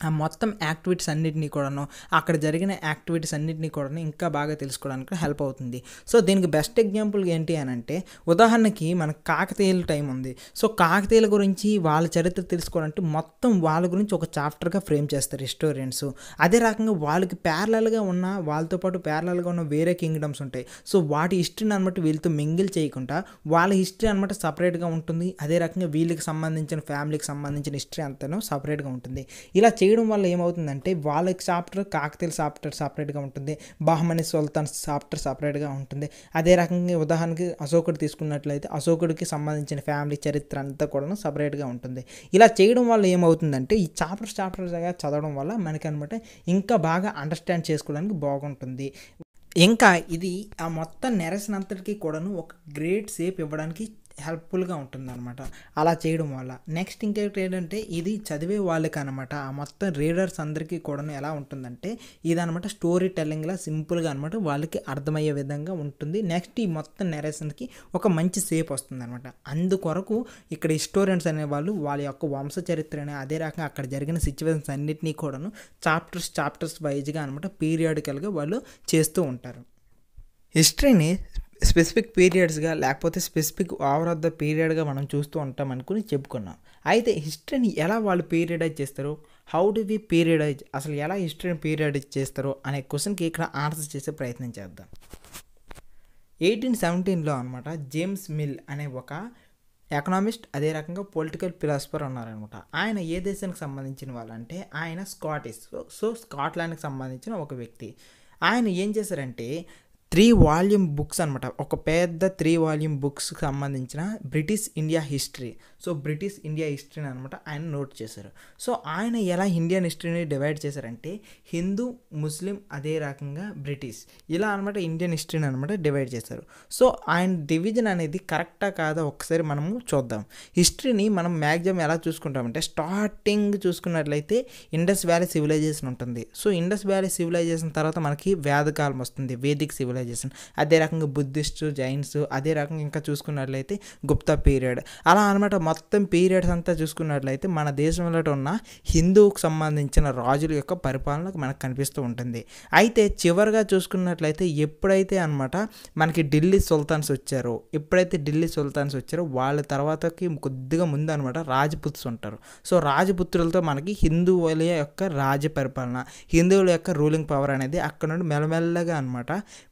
A: ఆ మొత్తం యాక్టివిటీస్ అన్నిటినీ కూడాను అక్కడ జరిగిన యాక్టివిటీస్ అన్నిటినీ కూడాను ఇంకా బాగా తెలుసుకోవడానికి హెల్ప్ అవుతుంది సో దీనికి బెస్ట్ ఎగ్జాంపుల్ ఏంటి అని అంటే ఉదాహరణకి మనకు కాకతీయుల టైం ఉంది సో కాకతీయుల గురించి వాళ్ళ చరిత్ర తెలుసుకోవాలంటే మొత్తం వాళ్ళ గురించి ఒక చాప్టర్గా ఫ్రేమ్ చేస్తారు హిస్టోరియన్స్ అదే రకంగా వాళ్ళకి ప్యారలల్గా ఉన్న వాళ్ళతో పాటు ప్యారలల్గా ఉన్న వేరే కింగ్డమ్స్ ఉంటాయి సో వాటి హిస్టరీని అనమాట వీళ్ళతో మింగిల్ చేయకుండా వాళ్ళ హిస్టరీ అనమాట సపరేట్గా ఉంటుంది అదే రకంగా వీళ్ళకి సంబంధించిన ఫ్యామిలీకి సంబంధించిన హిస్టరీ అంతా సపరేట్గా ఉంటుంది ఇలా చే చేయడం వల్ల ఏమవుతుందంటే వాళ్ళకి చాప్టర్ కాకతీయ సాఫ్ట్వేర్ సపరేట్గా ఉంటుంది బహమని సుల్తాన్ సాఫ్ట్వేర్ సపరేట్గా ఉంటుంది అదే రకంగా ఉదాహరణకి అశోకుడు తీసుకున్నట్లయితే అశోకుడికి సంబంధించిన ఫ్యామిలీ చరిత్ర అంతా కూడా సపరేట్గా ఉంటుంది ఇలా చేయడం వల్ల ఏమవుతుందంటే ఈ చాప్టర్ చాప్టర్గా చదవడం వల్ల మనకి అనమాట ఇంకా బాగా అండర్స్టాండ్ చేసుకోవడానికి బాగుంటుంది ఇంకా ఇది ఆ మొత్తం నెరసినంతటికీ కూడాను ఒక గ్రేట్ సేప్ ఇవ్వడానికి హెల్ప్ఫుల్గా అనమాట అలా చేయడం వల్ల నెక్స్ట్ ఇంకేంటి ఏంటంటే ఇది చదివే వాళ్ళకి అనమాట ఆ మొత్తం రీడర్స్ అందరికీ కూడా ఎలా ఉంటుందంటే ఇది అనమాట స్టోరీ టెల్లింగ్లా సింపుల్గా అనమాట వాళ్ళకి అర్థమయ్యే విధంగా ఉంటుంది నెక్స్ట్ ఈ మొత్తం నెరేషన్కి ఒక మంచి సేప్ వస్తుంది అనమాట అందుకొరకు ఇక్కడ హిస్టోరియన్స్ అనేవాళ్ళు వాళ్ళ యొక్క వంశ చరిత్రని అదే రకంగా అక్కడ జరిగిన సిచ్యువేషన్స్ అన్నిటినీ కూడాను చాప్టర్స్ చాప్టర్స్ వైజ్గా అనమాట పీరియాడికల్గా వాళ్ళు చేస్తూ ఉంటారు హిస్టరీని స్పెసిఫిక్ పీరియడ్స్గా లేకపోతే స్పెసిఫిక్ ఓవర్ ఆఫ్ ద పీరియడ్గా మనం చూస్తూ ఉంటాం అనుకుని చెప్పుకున్నాం అయితే హిస్టరీని ఎలా వాళ్ళు పీరియడైజ్ చేస్తారు హౌ డు వి పీరియడైజ్ అసలు ఎలా హిస్టరీని పీరియడైజ్ చేస్తారో అనే క్వశ్చన్కి ఇక్కడ ఆన్సర్ చేసే ప్రయత్నం చేద్దాం ఎయిటీన్ సెవెంటీన్లో అనమాట జేమ్స్ మిల్ అనే ఒక ఎకనామిస్ట్ అదే రకంగా పొలిటికల్ ఫిలాసఫర్ ఉన్నారనమాట ఆయన ఏ దేశానికి సంబంధించిన వాళ్ళంటే ఆయన స్కాటిష్ సో స్కాట్లాండ్కి సంబంధించిన ఒక వ్యక్తి ఆయన ఏం చేశారంటే త్రీ వాల్యూమ్ బుక్స్ అనమాట ఒక పెద్ద త్రీ వాల్యూమ్ బుక్స్కి సంబంధించిన British India history so British India హిస్టరీని అనమాట ఆయన నోట్ చేశారు సో ఆయన ఎలా ఇండియన్ హిస్టరీని డివైడ్ చేశారంటే హిందూ ముస్లిం అదే రకంగా బ్రిటిష్ ఇలా అనమాట ఇండియన్ హిస్టరీని అనమాట డివైడ్ చేశారు సో ఆయన డివిజన్ అనేది కరెక్టా కాదా ఒకసారి మనము చూద్దాం హిస్టరీని మనం మ్యాక్సిమం ఎలా చూసుకుంటామంటే స్టార్టింగ్ చూసుకున్నట్లయితే ఇండస్ వ్యాలీ సివిలైజేషన్ ఉంటుంది సో ఇండస్ వ్యాలీ సివిలైజేషన్ తర్వాత మనకి వేదకాలం వస్తుంది వేదిక సివిలైజ్ సివిలైజేషన్ అదే రకంగా బుద్ధిస్టు జైన్స్ అదే రకంగా ఇంకా చూసుకున్నట్లయితే గుప్తా పీరియడ్ అలా అనమాట మొత్తం పీరియడ్స్ అంతా చూసుకున్నట్లయితే మన దేశంలో ఉన్న హిందువుకు సంబంధించిన రాజుల యొక్క పరిపాలన మనకు కనిపిస్తూ ఉంటుంది అయితే చివరిగా చూసుకున్నట్లయితే ఎప్పుడైతే అనమాట మనకి ఢిల్లీ సుల్తాన్స్ వచ్చారో ఎప్పుడైతే ఢిల్లీ సుల్తాన్స్ వచ్చారో వాళ్ళ తర్వాతకి కొద్దిగా ముందు అనమాట రాజపుత్రులు ఉంటారు సో రాజపుత్రులతో మనకి హిందువుల యొక్క రాజ పరిపాలన హిందువుల యొక్క రూలింగ్ పవర్ అనేది అక్కడ నుండి మెల్లమెల్లగా అనమాట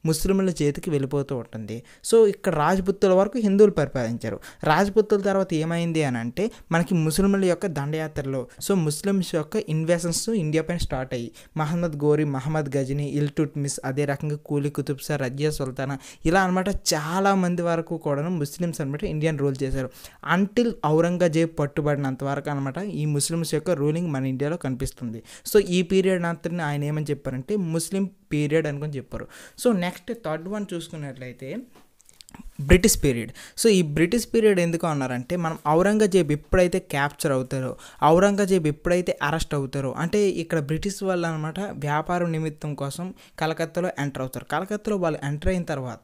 A: ముస్లిం ముస్లింల చేతికి వెళ్ళిపోతూ ఉంటుంది సో ఇక్కడ రాజపుత్తుల వరకు హిందువులు పరిపాలించారు రాజపుత్తుల తర్వాత ఏమైంది అని అంటే మనకి ముస్లింల యొక్క దండయాత్రలో సో ముస్లిమ్స్ యొక్క ఇన్వెషన్స్ ఇండియా పైన స్టార్ట్ అయ్యి మహమ్మద్ గోరి మహమ్మద్ గజని ఇల్టుట్ మిస్ అదే రకంగా కూలీ కుతుబ్సా రజియా సుల్తానా ఇలా అనమాట చాలా మంది వరకు కూడా ముస్లిమ్స్ అనమాట ఇండియన్ రూల్ చేశారు అంటిల్ ఔరంగజేబ్ పట్టుబడినంత వరకు అనమాట ఈ ముస్లిమ్స్ యొక్క రూలింగ్ మన ఇండియాలో కనిపిస్తుంది సో ఈ పీరియడ్ అంతా ఆయన ఏమని చెప్పారంటే ముస్లిం పీరియడ్ అనుకొని చెప్పారు so next next third one చూసుకున్నట్లయితే బ్రిటిష్ పీరియడ్ సో ఈ బ్రిటిష్ పీరియడ్ ఎందుకు అన్నారంటే మనం ఔరంగజేబ్ ఎప్పుడైతే క్యాప్చర్ అవుతారో ఔరంగజేబ్ ఎప్పుడైతే అరెస్ట్ అవుతారో అంటే ఇక్కడ బ్రిటిష్ వాళ్ళు అనమాట వ్యాపార నిమిత్తం కోసం కలకత్తాలో ఎంటర్ అవుతారు కలకత్తాలో వాళ్ళు ఎంటర్ అయిన తర్వాత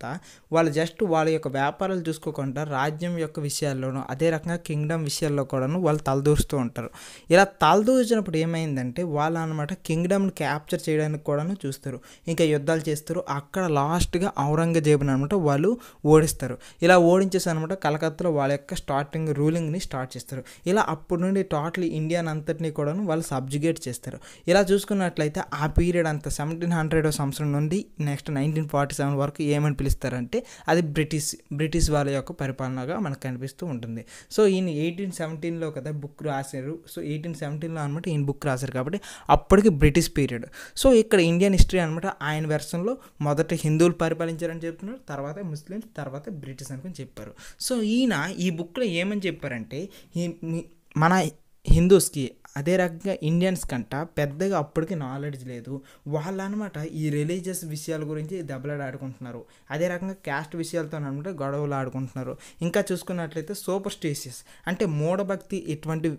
A: వాళ్ళు జస్ట్ వాళ్ళ యొక్క వ్యాపారాలు చూసుకోకుండా రాజ్యం యొక్క విషయాల్లోనూ అదే రకంగా కింగ్డమ్ విషయాల్లో కూడాను వాళ్ళు తలదూరుస్తూ ఉంటారు ఇలా తలదూర్చినప్పుడు ఏమైందంటే వాళ్ళు అనమాట కింగ్డమ్ని క్యాప్చర్ చేయడానికి కూడాను చూస్తారు ఇంకా యుద్ధాలు చేస్తారు అక్కడ లాస్ట్గా ఔరంగజేబుని అనమాట వాళ్ళు ఓడిస్తారు ఇలా ఓడించేసి అనమాట కలకత్తాలో వాళ్ళ యొక్క స్టార్టింగ్ రూలింగ్ని స్టార్ట్ చేస్తారు ఇలా అప్పటి నుండి టోటల్ ఇండియాని అంతటిని కూడాను వాళ్ళు సబ్జుగేట్ చేస్తారు ఇలా చూసుకున్నట్లయితే ఆ పీరియడ్ అంతా సెవెంటీన్ హండ్రెడ్ సంవత్సరం నుండి నెక్స్ట్ నైన్టీన్ ఫార్టీ సెవెన్ వరకు ఏమని పిలుస్తారంటే అది బ్రిటిష్ బ్రిటిష్ వాళ్ళ యొక్క పరిపాలనగా మనకు కనిపిస్తూ ఉంటుంది సో ఈయన ఎయిటీన్ సెవెంటీన్లో కదా బుక్ రాశారు సో ఎయిటీన్ సెవెంటీన్లో అనమాట ఈయన బుక్ రాశారు కాబట్టి అప్పటికి బ్రిటిష్ పీరియడ్ సో ఇక్కడ ఇండియన్ హిస్టరీ అనమాట ఆయన వెర్షన్లో మొదట హిందువులు పరిపాలించారని చెప్తున్నారు తర్వాత తర్వాత తర్వాత బ్రిటిష్ అనుకుని చెప్పారు సో ఈయన ఈ బుక్లో ఏమని చెప్పారంటే మన హిందూస్కి అదే రకంగా ఇండియన్స్ కంట పెద్దగా అప్పటికి నాలెడ్జ్ లేదు వాళ్ళు అనమాట ఈ రిలీజియస్ విషయాల గురించి దెబ్బలాడి ఆడుకుంటున్నారు అదే రకంగా క్యాస్ట్ విషయాలతో అనమాట గొడవలు ఆడుకుంటున్నారు ఇంకా చూసుకున్నట్లయితే సూపర్ స్టీషియస్ అంటే మూఢభక్తి ఇటువంటి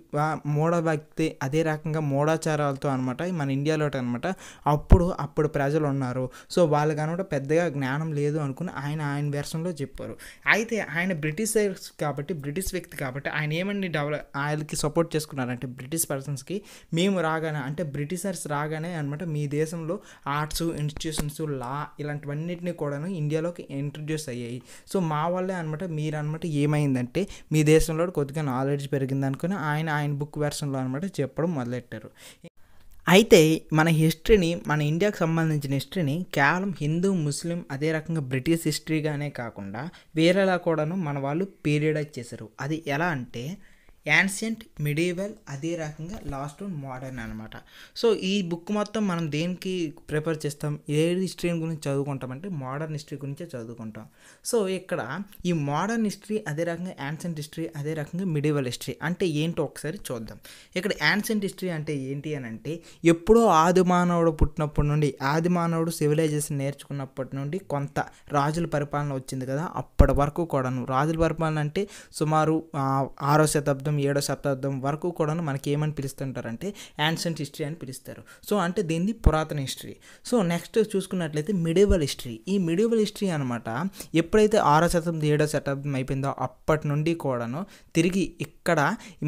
A: మూఢభక్తి అదే రకంగా మూఢాచారాలతో అనమాట మన ఇండియాలో అనమాట అప్పుడు అప్పుడు ప్రజలు ఉన్నారు సో వాళ్ళకి అనమాట పెద్దగా జ్ఞానం లేదు అనుకుని ఆయన ఆయన వెర్షన్లో చెప్పారు అయితే ఆయన బ్రిటిషర్స్ కాబట్టి బ్రిటిష్ వ్యక్తి కాబట్టి ఆయన ఏమని డెవలప్ ఆయనకి సపోర్ట్ చేసుకున్నారంటే బ్రిటిష్ పర్ పర్సన్స్కి మేము రాగానే అంటే బ్రిటిషర్స్ రాగానే అనమాట మీ దేశంలో ఆర్ట్స్ ఇన్స్టిట్యూషన్స్ లా ఇలాంటివన్నిటిని కూడాను ఇండియాలోకి ఇంట్రడ్యూస్ అయ్యాయి సో మా వల్లే అనమాట మీరు అనమాట ఏమైందంటే మీ దేశంలో కొద్దిగా నాలెడ్జ్ పెరిగింది అనుకుని ఆయన ఆయన బుక్ వెర్షన్లో అనమాట చెప్పడం మొదలెట్టారు అయితే మన హిస్టరీని మన ఇండియాకు సంబంధించిన హిస్టరీని కేవలం హిందూ ముస్లిం అదే రకంగా బ్రిటిష్ హిస్టరీగానే కాకుండా వేరేలా కూడాను మన వాళ్ళు పీరియడైజ్ చేశారు అది ఎలా అంటే యాన్షియంట్ మిడివల్ అదే రకంగా లాస్ట్ మోడర్న్ అనమాట సో ఈ బుక్ మొత్తం మనం దేనికి ప్రిపేర్ చేస్తాం ఏ హిస్టరీ గురించి చదువుకుంటామంటే మోడర్న్ హిస్టరీ గురించే చదువుకుంటాం సో ఇక్కడ ఈ మోడర్న్ హిస్టరీ అదే రకంగా యాన్షియంట్ హిస్టరీ అదే రకంగా మిడివల్ హిస్టరీ అంటే ఏంటో ఒకసారి చూద్దాం ఇక్కడ యాన్షియంట్ హిస్టరీ అంటే ఏంటి అని అంటే ఎప్పుడో ఆది మానవుడు పుట్టినప్పటి నుండి ఆది మానవుడు సివిలైజేషన్ నేర్చుకున్నప్పటి నుండి కొంత రాజుల పరిపాలన వచ్చింది కదా అప్పటి వరకు కూడాను రాజుల పరిపాలన అంటే సుమారు ఆరో శతాబ్దం శతాబ్దం ఏడో శతాబ్దం వరకు కూడా మనకి ఏమని పిలుస్తుంటారంటే యాన్షంట్ హిస్టరీ అని పిలుస్తారు సో అంటే దీన్ని పురాతన హిస్టరీ సో నెక్స్ట్ చూసుకున్నట్లయితే మిడివల్ హిస్టరీ ఈ మిడివల్ హిస్టరీ అనమాట ఎప్పుడైతే ఆరో శతాబ్దం ఏడో శతాబ్దం అయిపోయిందో అప్పటి నుండి కూడాను తిరిగి ఇక్కడ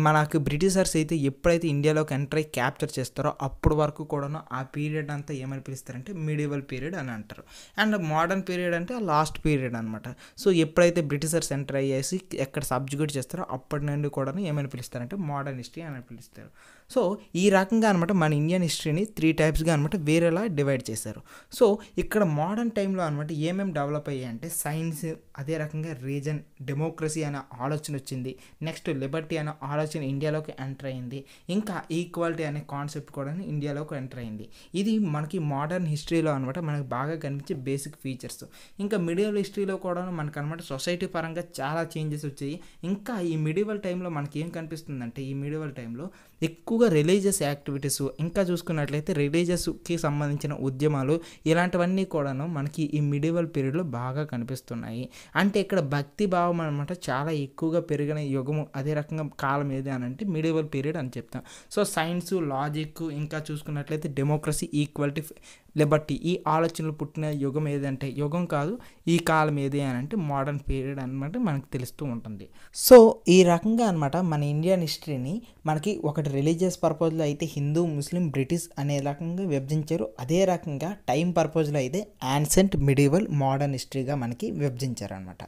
A: మనకు బ్రిటిషర్స్ అయితే ఎప్పుడైతే ఇండియాలోకి ఎంటర్ అయ్యి క్యాప్చర్ చేస్తారో అప్పుడు వరకు కూడాను ఆ పీరియడ్ అంతా ఏమని పిలుస్తారంటే మిడివల్ పీరియడ్ అని అంటారు అండ్ మోడర్న్ పీరియడ్ అంటే లాస్ట్ పీరియడ్ అనమాట సో ఎప్పుడైతే బ్రిటిషర్స్ ఎంటర్ అయ్యేసి ఎక్కడ సబ్జిక్యూట్ చేస్తారో అప్పటి నుండి కూడాను ఏమని ఏమని పిలుస్తారంటే హిస్టరీ అని పిలుస్తారు సో ఈ రకంగా అనమాట మన ఇండియన్ హిస్టరీని త్రీ టైప్స్గా అనమాట వేరేలా డివైడ్ చేశారు సో ఇక్కడ మోడర్న్ టైంలో అనమాట ఏమేమి డెవలప్ అయ్యాయి అంటే సైన్స్ అదే రకంగా రీజన్ డెమోక్రసీ అనే ఆలోచన వచ్చింది నెక్స్ట్ లిబర్టీ అనే ఆలోచన ఇండియాలోకి ఎంటర్ అయింది ఇంకా ఈక్వాలిటీ అనే కాన్సెప్ట్ కూడా ఇండియాలోకి ఎంటర్ అయింది ఇది మనకి మోడర్న్ హిస్టరీలో అనమాట మనకు బాగా కనిపించే బేసిక్ ఫీచర్స్ ఇంకా మిడివల్ హిస్టరీలో కూడా మనకు అనమాట సొసైటీ పరంగా చాలా చేంజెస్ వచ్చాయి ఇంకా ఈ మిడివల్ టైంలో మనకి ఏం కనిపిస్తుందంటే ఈ మిడివల్ టైంలో ఎక్కువగా రిలీజియస్ యాక్టివిటీస్ ఇంకా చూసుకున్నట్లయితే రిలీజియస్కి సంబంధించిన ఉద్యమాలు ఇలాంటివన్నీ కూడాను మనకి ఈ మిడివల్ పీరియడ్లో బాగా కనిపిస్తున్నాయి అంటే ఇక్కడ భక్తి భావం అనమాట చాలా ఎక్కువగా పెరిగిన యుగము అదే రకంగా కాలం ఏది అని అంటే మిడివల్ పీరియడ్ అని చెప్తాం సో సైన్సు లాజిక్ ఇంకా చూసుకున్నట్లయితే డెమోక్రసీ ఈక్వాలిటీ లేబట్టి ఈ ఆలోచనలు పుట్టిన యుగం ఏదంటే యుగం కాదు ఈ కాలం ఏది అని అంటే మోడర్న్ పీరియడ్ అనమాట మనకు తెలుస్తూ ఉంటుంది సో ఈ రకంగా అనమాట మన ఇండియన్ హిస్టరీని మనకి ఒకటి రిలీజియస్ పర్పోజ్లో అయితే హిందూ ముస్లిం బ్రిటిష్ అనే రకంగా విభజించారు అదే రకంగా టైం పర్పోజ్లో అయితే యాన్సెంట్ మిడివల్ మోడర్న్ హిస్టరీగా మనకి విభజించారు అనమాట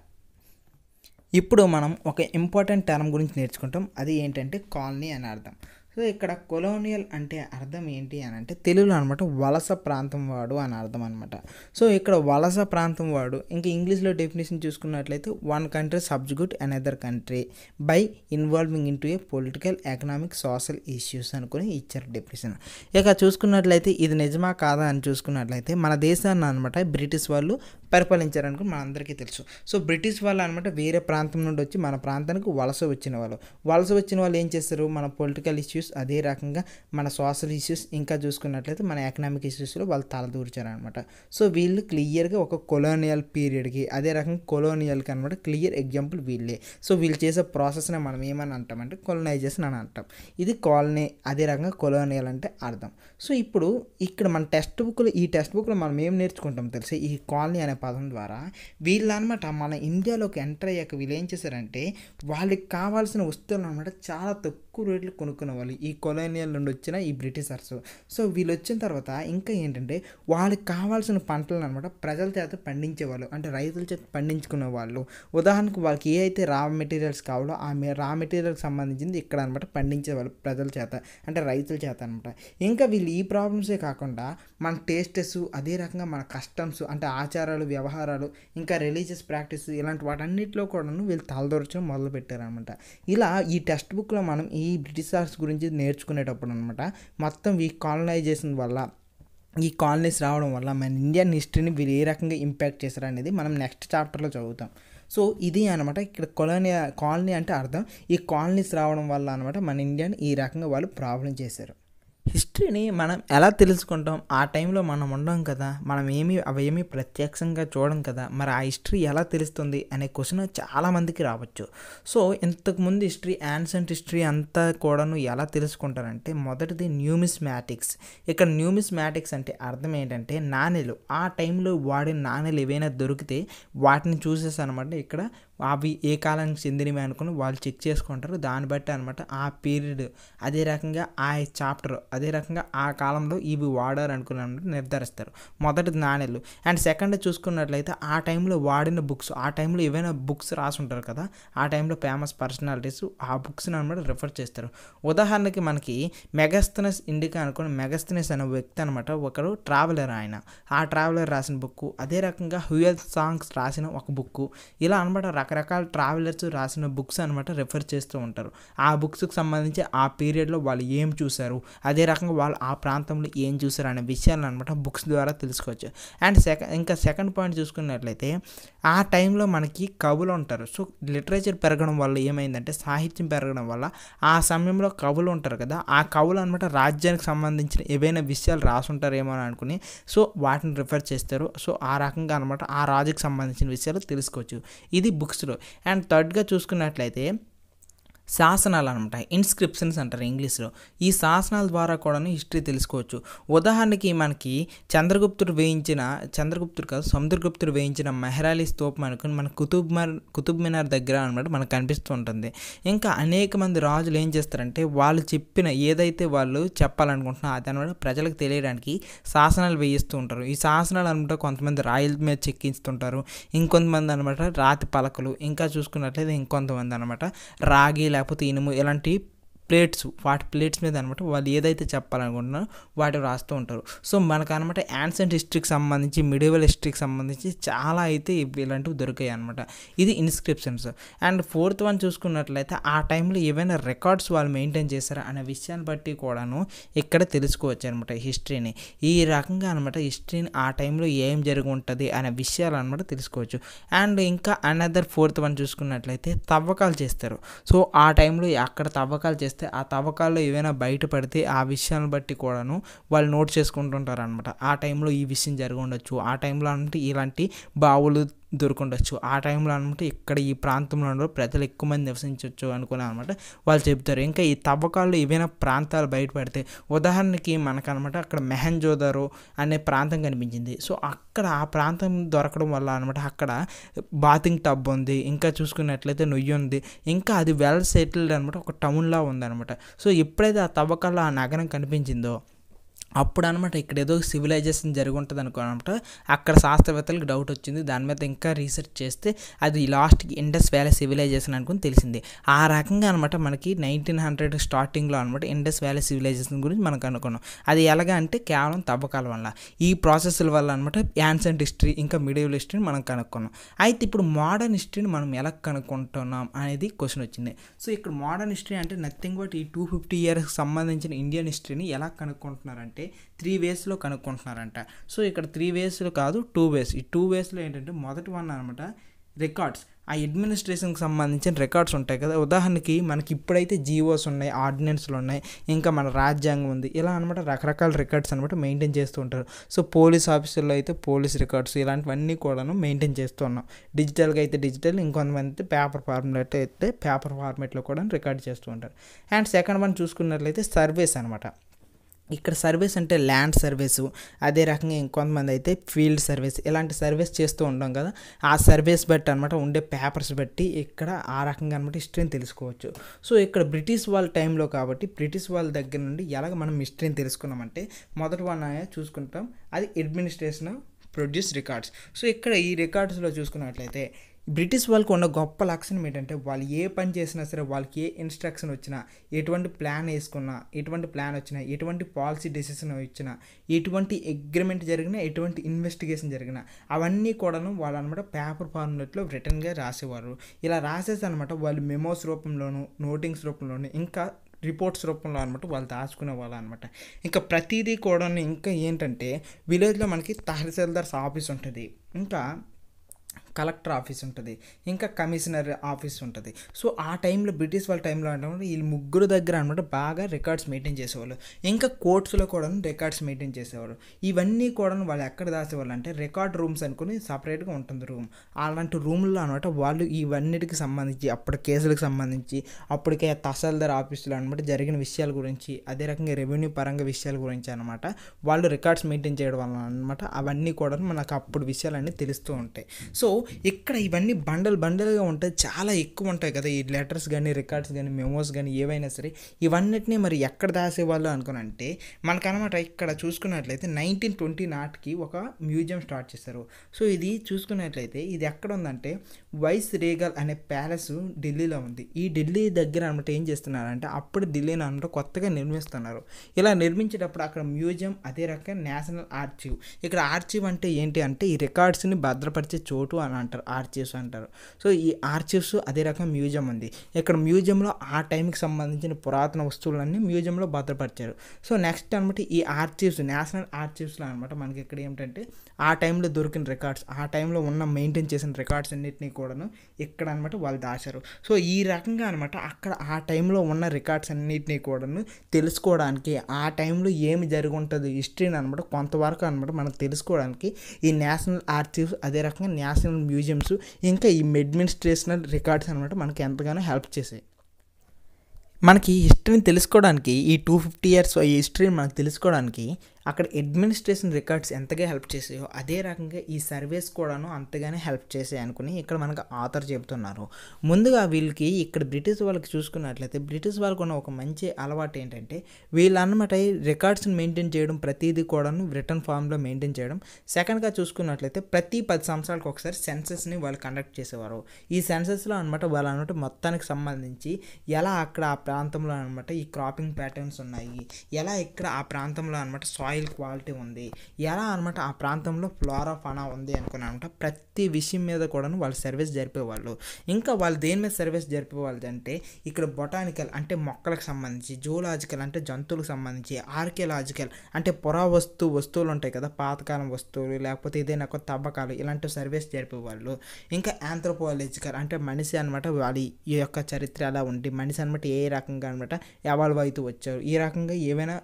A: ఇప్పుడు మనం ఒక ఇంపార్టెంట్ టర్మ్ గురించి నేర్చుకుంటాం అది ఏంటంటే కాలనీ అని అర్థం సో ఇక్కడ కొలోనియల్ అంటే అర్థం ఏంటి అని అంటే తెలుగులో అనమాట వలస ప్రాంతం వాడు అని అర్థం అనమాట సో ఇక్కడ వలస ప్రాంతం వాడు ఇంకా ఇంగ్లీష్లో డెఫినేషన్ చూసుకున్నట్లయితే one country subjugate another country by involving in a political economic social issues అనుకుని ఇచ్చారు డెఫినేషన్ ఇక చూసుకున్నట్లయితే ఇది నిజమా కాదా అని చూసుకున్నట్లయితే మన దేశాన్ని అనమాట బ్రిటిష్ వాళ్ళు పరిపాలించారనుకుని మనందరికీ తెలుసు సో బ్రిటిష్ వాళ్ళు అనమాట వేరే ప్రాంతం నుండి వచ్చి మన ప్రాంతానికి వలస వచ్చిన వాళ్ళు వలస వచ్చిన వాళ్ళు ఏం చేస్తారు మన పొలిటికల్ ఇష్యూ ఇష్యూస్ అదే రకంగా మన సోషల్ ఇష్యూస్ ఇంకా చూసుకున్నట్లయితే మన ఎకనామిక్ ఇష్యూస్లో వాళ్ళు తలదూర్చారనమాట సో వీళ్ళు క్లియర్గా ఒక కొలోనియల్ పీరియడ్కి అదే రకంగా కొలోనియల్కి అనమాట క్లియర్ ఎగ్జాంపుల్ వీళ్ళే సో వీళ్ళు చేసే ప్రాసెస్ని మనం ఏమని అంటామంటే కొలనైజేషన్ అని అంటాం ఇది కాలనీ అదే రకంగా కొలోనియల్ అంటే అర్థం సో ఇప్పుడు ఇక్కడ మన టెక్స్ట్ బుక్లో ఈ టెక్స్ట్ బుక్లో మనం ఏం నేర్చుకుంటాం తెలిసి ఈ కాలనీ అనే పదం ద్వారా వీళ్ళు అనమాట మన ఇండియాలోకి ఎంటర్ అయ్యాక వీళ్ళు ఏం చేశారంటే వాళ్ళకి కావాల్సిన వస్తువులు అనమాట చాలా తక్కువ రేట్లు కొనుక్కునే వాళ్ళు ఈ కొలోనియల్ నుండి వచ్చిన ఈ బ్రిటిషర్స్ సో వీళ్ళు వచ్చిన తర్వాత ఇంకా ఏంటంటే వాళ్ళకి కావాల్సిన పంటలను అనమాట ప్రజల చేత పండించేవాళ్ళు అంటే రైతుల చేత పండించుకునే వాళ్ళు ఉదాహరణకు వాళ్ళకి ఏ అయితే రా మెటీరియల్స్ కావాలో ఆ రా మెటీరియల్కి సంబంధించింది ఇక్కడ అనమాట పండించేవాళ్ళు ప్రజల చేత అంటే రైతుల చేత అనమాట ఇంకా వీళ్ళు వీళ్ళు ఈ ప్రాబ్లమ్సే కాకుండా మన టేస్టెస్ అదే రకంగా మన కస్టమ్స్ అంటే ఆచారాలు వ్యవహారాలు ఇంకా రిలీజియస్ ప్రాక్టీస్ ఇలాంటి వాటన్నిటిలో కూడాను వీళ్ళు తలదొరచడం మొదలుపెట్టారనమాట ఇలా ఈ టెక్స్ట్ బుక్లో మనం ఈ సార్స్ గురించి నేర్చుకునేటప్పుడు అనమాట మొత్తం ఈ కాలనైజేషన్ వల్ల ఈ కాలనీస్ రావడం వల్ల మన ఇండియన్ హిస్టరీని వీళ్ళు ఏ రకంగా ఇంపాక్ట్ చేశారు అనేది మనం నెక్స్ట్ చాప్టర్లో చదువుతాం సో ఇది అనమాట ఇక్కడ కొలనీ కాలనీ అంటే అర్థం ఈ కాలనీస్ రావడం వల్ల అనమాట మన ఇండియాని ఈ రకంగా వాళ్ళు ప్రాబ్లం చేశారు హిస్టరీని మనం ఎలా తెలుసుకుంటాం ఆ టైంలో మనం ఉండం కదా మనం ఏమి ఏమి ప్రత్యక్షంగా చూడడం కదా మరి ఆ హిస్టరీ ఎలా తెలుస్తుంది అనే క్వశ్చన్ చాలామందికి రావచ్చు సో ఇంతకుముందు హిస్టరీ యాన్సెంట్ హిస్టరీ అంతా కూడాను ఎలా తెలుసుకుంటారంటే మొదటిది న్యూమిస్మాటిక్స్ ఇక్కడ న్యూమిస్మాటిక్స్ అంటే అర్థం ఏంటంటే నాణ్యలు ఆ టైంలో వాడే నాణేలు ఏవైనా దొరికితే వాటిని అనమాట ఇక్కడ అవి ఏ కాలానికి చెందినవి అనుకుని వాళ్ళు చెక్ చేసుకుంటారు దాన్ని బట్టి అనమాట ఆ పీరియడ్ అదే రకంగా ఆ చాప్టర్ అదే రకంగా ఆ కాలంలో ఇవి వాడారు అనుకుని నిర్ధారిస్తారు మొదటి నాణ్యలు అండ్ సెకండ్ చూసుకున్నట్లయితే ఆ టైంలో వాడిన బుక్స్ ఆ టైంలో ఏవైనా బుక్స్ రాసుంటారు కదా ఆ టైంలో ఫేమస్ పర్సనాలిటీస్ ఆ బుక్స్ని అనమాట రిఫర్ చేస్తారు ఉదాహరణకి మనకి మెగస్తనస్ ఇండికా అనుకుని మెగస్తనస్ అనే వ్యక్తి అనమాట ఒకరు ట్రావెలర్ ఆయన ఆ ట్రావెలర్ రాసిన బుక్ అదే రకంగా హ్యూయల్ సాంగ్స్ రాసిన ఒక బుక్ ఇలా అనమాట రకరకాల ట్రావెలర్స్ రాసిన బుక్స్ అనమాట రిఫర్ చేస్తూ ఉంటారు ఆ బుక్స్కి సంబంధించి ఆ పీరియడ్లో వాళ్ళు ఏం చూశారు అదే రకంగా వాళ్ళు ఆ ప్రాంతంలో ఏం చూశారు అనే విషయాలను అనమాట బుక్స్ ద్వారా తెలుసుకోవచ్చు అండ్ సెకండ్ ఇంకా సెకండ్ పాయింట్ చూసుకున్నట్లయితే ఆ టైంలో మనకి కవులు ఉంటారు సో లిటరేచర్ పెరగడం వల్ల ఏమైందంటే సాహిత్యం పెరగడం వల్ల ఆ సమయంలో కవులు ఉంటారు కదా ఆ కవులు అనమాట రాజ్యానికి సంబంధించిన ఏవైనా విషయాలు రాసుంటారేమో అని అనుకుని సో వాటిని రిఫర్ చేస్తారు సో ఆ రకంగా అనమాట ఆ రాజుకి సంబంధించిన విషయాలు తెలుసుకోవచ్చు ఇది బుక్స్ సిక్స్త్లో అండ్ థర్డ్గా చూసుకున్నట్లయితే శాసనాలు అనమాట ఇన్స్క్రిప్షన్స్ అంటారు ఇంగ్లీష్లో ఈ శాసనాల ద్వారా కూడా హిస్టరీ తెలుసుకోవచ్చు ఉదాహరణకి మనకి చంద్రగుప్తుడు వేయించిన చంద్రగుప్తుడు కాదు సముద్రగుప్తుడు వేయించిన మెహరాలి స్తూపం అనుకుని మన కుతుబ్ మర్ కుతుబ్ మినార్ దగ్గర అనమాట మనకు కనిపిస్తూ ఉంటుంది ఇంకా అనేక మంది రాజులు ఏం చేస్తారంటే వాళ్ళు చెప్పిన ఏదైతే వాళ్ళు చెప్పాలనుకుంటున్నా అది అనమాట ప్రజలకు తెలియడానికి శాసనాలు వేయిస్తూ ఉంటారు ఈ శాసనాలు అనమాట కొంతమంది రాయల మీద చెక్కిస్తుంటారు ఇంకొంతమంది అనమాట రాతి పలకలు ఇంకా చూసుకున్నట్లయితే ఇంకొంతమంది అనమాట రాగిల లేకపోతే ఇనుము ఇలాంటి ప్లేట్స్ వాటి ప్లేట్స్ మీద అనమాట వాళ్ళు ఏదైతే చెప్పాలనుకుంటున్నారో వాటి రాస్తూ ఉంటారు సో మనకు అనమాట యాన్సెంట్ హిస్టరీకి సంబంధించి మిడివల్ హిస్టరీకి సంబంధించి చాలా అయితే ఇలాంటివి దొరికాయి అనమాట ఇది ఇన్స్క్రిప్షన్స్ అండ్ ఫోర్త్ వన్ చూసుకున్నట్లయితే ఆ టైంలో ఏవైనా రికార్డ్స్ వాళ్ళు మెయింటైన్ చేశారా అనే విషయాన్ని బట్టి కూడాను ఇక్కడ తెలుసుకోవచ్చు అనమాట హిస్టరీని ఈ రకంగా అనమాట హిస్టరీని ఆ టైంలో ఏం జరిగి ఉంటుంది అనే విషయాలు అనమాట తెలుసుకోవచ్చు అండ్ ఇంకా అనదర్ ఫోర్త్ వన్ చూసుకున్నట్లయితే తవ్వకాలు చేస్తారు సో ఆ టైంలో అక్కడ తవ్వకాలు చేస్తారు చేస్తే ఆ తవ్వకాల్లో ఏవైనా బయటపడితే ఆ విషయాన్ని బట్టి కూడాను వాళ్ళు నోట్ చేసుకుంటుంటారు అనమాట ఆ టైంలో ఈ విషయం జరిగి ఉండొచ్చు ఆ టైంలో అంటే ఇలాంటి బావులు దొరుకుండొచ్చు ఆ టైంలో అనమాట ఇక్కడ ఈ ప్రాంతంలో ప్రజలు ఎక్కువ మంది నివసించవచ్చు అనుకున్నాను అనమాట వాళ్ళు చెబుతారు ఇంకా ఈ తవ్వకాలు ఏవైనా ప్రాంతాలు బయటపడితే ఉదాహరణకి మనకనమాట అక్కడ మెహంజోదారో అనే ప్రాంతం కనిపించింది సో అక్కడ ఆ ప్రాంతం దొరకడం వల్ల అనమాట అక్కడ బాతింగ్ టబ్ ఉంది ఇంకా చూసుకున్నట్లయితే నొయ్యి ఉంది ఇంకా అది వెల్ సెటిల్డ్ అనమాట ఒక టౌన్లా ఉందనమాట సో ఎప్పుడైతే ఆ తవ్వకాలు ఆ నగరం కనిపించిందో అప్పుడు అనమాట ఇక్కడ ఏదో సివిలైజేషన్ జరిగి ఉంటుంది అనుకోనమాట అక్కడ శాస్త్రవేత్తలకు డౌట్ వచ్చింది దాని మీద ఇంకా రీసెర్చ్ చేస్తే అది లాస్ట్కి ఇండస్ వ్యాలీ సివిలైజేషన్ అనుకుని తెలిసింది ఆ రకంగా అనమాట మనకి నైన్టీన్ హండ్రెడ్ స్టార్టింగ్లో అనమాట ఇండస్ వ్యాలీ సివిలైజేషన్ గురించి మనకు అనుకున్నాం అది ఎలాగా అంటే కేవలం తవ్వకాల వల్ల ఈ ప్రాసెస్ల వల్ల అనమాట యాన్సెంట్ హిస్టరీ ఇంకా మిడియల్ హిస్టరీని మనం కనుక్కున్నాం అయితే ఇప్పుడు మోడర్న్ హిస్టరీని మనం ఎలా కనుక్కుంటున్నాం అనేది క్వశ్చన్ వచ్చింది సో ఇక్కడ మోడర్న్ హిస్టరీ అంటే నథింగ్ బట్ ఈ టూ ఫిఫ్టీ ఇయర్స్కి సంబంధించిన ఇండియన్ హిస్టరీని ఎలా కనుక్కుంటున్నారంటే అంటే త్రీ వేస్లో కనుక్కుంటున్నారంట సో ఇక్కడ త్రీ వేస్లో కాదు టూ వేస్ ఈ టూ వేస్లో ఏంటంటే మొదటి వన్ అనమాట రికార్డ్స్ ఆ అడ్మినిస్ట్రేషన్కి సంబంధించిన రికార్డ్స్ ఉంటాయి కదా ఉదాహరణకి మనకి ఇప్పుడైతే జీవోస్ ఉన్నాయి ఆర్డినెన్స్లు ఉన్నాయి ఇంకా మన రాజ్యాంగం ఉంది ఇలా అనమాట రకరకాల రికార్డ్స్ అనమాట మెయింటైన్ చేస్తూ ఉంటారు సో పోలీస్ ఆఫీసుల్లో అయితే పోలీస్ రికార్డ్స్ ఇలాంటివన్నీ కూడాను మెయింటైన్ చేస్తూ ఉన్నాం డిజిటల్గా అయితే డిజిటల్ ఇంకొంతమంది అయితే పేపర్ ఫార్మేట్ అయితే పేపర్ ఫార్మేట్లో కూడా రికార్డ్ చేస్తూ ఉంటారు అండ్ సెకండ్ వన్ చూసుకున్నట్లయితే సర్వేస్ అనమాట ఇక్కడ సర్వీస్ అంటే ల్యాండ్ సర్వీసు అదే రకంగా ఇంకొంతమంది అయితే ఫీల్డ్ సర్వీస్ ఇలాంటి సర్వీస్ చేస్తూ ఉంటాం కదా ఆ సర్వీస్ బట్టి అనమాట ఉండే పేపర్స్ బట్టి ఇక్కడ ఆ రకంగా అనమాట హిస్టరీని తెలుసుకోవచ్చు సో ఇక్కడ బ్రిటిష్ వాళ్ళ టైంలో కాబట్టి బ్రిటిష్ వాళ్ళ దగ్గర నుండి ఎలాగ మనం హిస్టరీని తెలుసుకున్నామంటే మొదటి వన్ చూసుకుంటాం అది అడ్మినిస్ట్రేషన్ ప్రొడ్యూస్ రికార్డ్స్ సో ఇక్కడ ఈ రికార్డ్స్లో చూసుకున్నట్లయితే బ్రిటిష్ వాళ్ళకు ఉన్న గొప్ప లక్షణం ఏంటంటే వాళ్ళు ఏ పని చేసినా సరే వాళ్ళకి ఏ ఇన్స్ట్రక్షన్ వచ్చినా ఎటువంటి ప్లాన్ వేసుకున్నా ఎటువంటి ప్లాన్ వచ్చినా ఎటువంటి పాలసీ డెసిషన్ వచ్చినా ఎటువంటి అగ్రిమెంట్ జరిగినా ఎటువంటి ఇన్వెస్టిగేషన్ జరిగినా అవన్నీ కూడాను వాళ్ళు అనమాట పేపర్ ఫార్ములెట్లో రిటర్న్గా రాసేవారు ఇలా రాసేసి అనమాట వాళ్ళు మెమోస్ రూపంలోను నోటింగ్స్ రూపంలోను ఇంకా రిపోర్ట్స్ రూపంలో అనమాట వాళ్ళు దాచుకునే వాళ్ళు అనమాట ఇంకా ప్రతిదీ కూడా ఇంకా ఏంటంటే విలేజ్లో మనకి తహసీల్దార్స్ ఆఫీస్ ఉంటుంది ఇంకా కలెక్టర్ ఆఫీస్ ఉంటుంది ఇంకా కమిషనర్ ఆఫీస్ ఉంటుంది సో ఆ టైంలో బ్రిటిష్ వాళ్ళ టైంలో అంటే వీళ్ళు ముగ్గురు దగ్గర అనమాట బాగా రికార్డ్స్ మెయింటైన్ చేసేవాళ్ళు ఇంకా కోర్ట్స్లో కూడా రికార్డ్స్ మెయింటైన్ చేసేవాళ్ళు ఇవన్నీ కూడా వాళ్ళు ఎక్కడ దాసేవాళ్ళు అంటే రికార్డ్ రూమ్స్ అనుకుని సపరేట్గా ఉంటుంది రూమ్ అలాంటి రూమ్లో అనమాట వాళ్ళు ఇవన్నిటికి సంబంధించి అప్పటి కేసులకు సంబంధించి అప్పటికే తహసీల్దార్ ఆఫీసులో అనమాట జరిగిన విషయాల గురించి అదే రకంగా రెవెన్యూ పరంగా విషయాల గురించి అనమాట వాళ్ళు రికార్డ్స్ మెయింటైన్ చేయడం వల్ల అనమాట అవన్నీ కూడా మనకు అప్పుడు విషయాలన్నీ తెలుస్తూ ఉంటాయి సో ఇక్కడ ఇవన్నీ బండల్ బండల్గా ఉంటాయి చాలా ఎక్కువ ఉంటాయి కదా ఈ లెటర్స్ కానీ రికార్డ్స్ కానీ మెమోస్ కానీ ఏవైనా సరే ఇవన్నిటినీ మరి ఎక్కడ దాసేవాళ్ళు అనుకుని అంటే మనకనమాట ఇక్కడ చూసుకున్నట్లయితే నైన్టీన్ ట్వంటీ నాటికి ఒక మ్యూజియం స్టార్ట్ చేశారు సో ఇది చూసుకున్నట్లయితే ఇది ఎక్కడ ఉందంటే వైస్ రేగల్ అనే ప్యాలెస్ ఢిల్లీలో ఉంది ఈ ఢిల్లీ దగ్గర అనమాట ఏం చేస్తున్నారంటే అప్పుడు ఢిల్లీని అనమాట కొత్తగా నిర్మిస్తున్నారు ఇలా నిర్మించేటప్పుడు అక్కడ మ్యూజియం అదే రకంగా నేషనల్ ఆర్చివ్ ఇక్కడ ఆర్చివ్ అంటే ఏంటి అంటే ఈ రికార్డ్స్ని భద్రపరిచే చోటు అని అంటారు ఆర్చివ్స్ అంటారు సో ఈ ఆర్చివ్స్ అదే రకం మ్యూజియం ఉంది ఇక్కడ మ్యూజియంలో ఆ టైంకి సంబంధించిన పురాతన వస్తువులన్నీ మ్యూజియంలో భద్రపరిచారు సో నెక్స్ట్ అనమాట ఈ ఆర్చివ్స్ నేషనల్ ఆర్చివ్స్లో అనమాట మనకి ఇక్కడ ఏంటంటే ఆ టైంలో దొరికిన రికార్డ్స్ ఆ టైంలో ఉన్న మెయింటైన్ చేసిన రికార్డ్స్ అన్నింటినీ కూడాను ఇక్కడ అనమాట వాళ్ళు దాచారు సో ఈ రకంగా అనమాట అక్కడ ఆ టైంలో ఉన్న రికార్డ్స్ అన్నింటినీ కూడాను తెలుసుకోవడానికి ఆ టైంలో ఏమి జరిగి ఉంటుంది హిస్టరీని అనమాట కొంతవరకు అనమాట మనం తెలుసుకోవడానికి ఈ నేషనల్ ఆర్చివ్స్ అదే రకంగా నేషనల్ మ్యూజియంస్ ఇంకా ఈ అడ్మినిస్ట్రేషనల్ రికార్డ్స్ అనమాట మనకి ఎంతగానో హెల్ప్ చేసాయి మనకి హిస్టరీని తెలుసుకోవడానికి ఈ టూ ఫిఫ్టీ ఇయర్స్ ఈ హిస్టరీని మనకు తెలుసుకోవడానికి అక్కడ అడ్మినిస్ట్రేషన్ రికార్డ్స్ ఎంతగా హెల్ప్ చేసాయో అదే రకంగా ఈ సర్వేస్ కూడాను అంతగానే హెల్ప్ చేసాయి అనుకుని ఇక్కడ మనకు ఆథర్ చెబుతున్నారు ముందుగా వీళ్ళకి ఇక్కడ బ్రిటిష్ వాళ్ళకి చూసుకున్నట్లయితే బ్రిటిష్ వాళ్ళకు ఉన్న ఒక మంచి అలవాటు ఏంటంటే వీళ్ళు అనమాట రికార్డ్స్ని మెయింటైన్ చేయడం ప్రతిదీ కూడాను రిటర్న్ ఫామ్లో మెయింటైన్ చేయడం సెకండ్గా చూసుకున్నట్లయితే ప్రతి పది సంవత్సరాలకు ఒకసారి సెన్సెస్ని వాళ్ళు కండక్ట్ చేసేవారు ఈ సెన్సెస్లో అనమాట వాళ్ళు అనమాట మొత్తానికి సంబంధించి ఎలా అక్కడ ఆ ప్రాంతంలో అనమాట ఈ క్రాపింగ్ ప్యాటర్న్స్ ఉన్నాయి ఎలా ఇక్కడ ఆ ప్రాంతంలో అనమాట సాయిల్ సాయిల్ క్వాలిటీ ఉంది ఎలా అనమాట ఆ ప్రాంతంలో ఫ్లోరా ఫనా ఉంది అనుకుని అనమాట ప్రతి విషయం మీద కూడాను వాళ్ళు సర్వీస్ జరిపేవాళ్ళు ఇంకా వాళ్ళు దేని మీద సర్వీస్ జరిపేవాళ్ళు అంటే ఇక్కడ బొటానికల్ అంటే మొక్కలకు సంబంధించి జూలాజికల్ అంటే జంతువులకు సంబంధించి ఆర్కియలాజికల్ అంటే పురావస్తు వస్తువులు ఉంటాయి కదా పాతకాలం వస్తువులు లేకపోతే ఏదైనా కొత్త తవ్వకాలు ఇలాంటి సర్వీస్ జరిపేవాళ్ళు ఇంకా ఆంథ్రోపాలజికల్ అంటే మనిషి అనమాట వాళ్ళ ఈ యొక్క చరిత్ర ఎలా ఉంది మనిషి అనమాట ఏ రకంగా అనమాట ఎవాల్వ్ అవుతూ వచ్చారు ఈ రకంగా ఏవైనా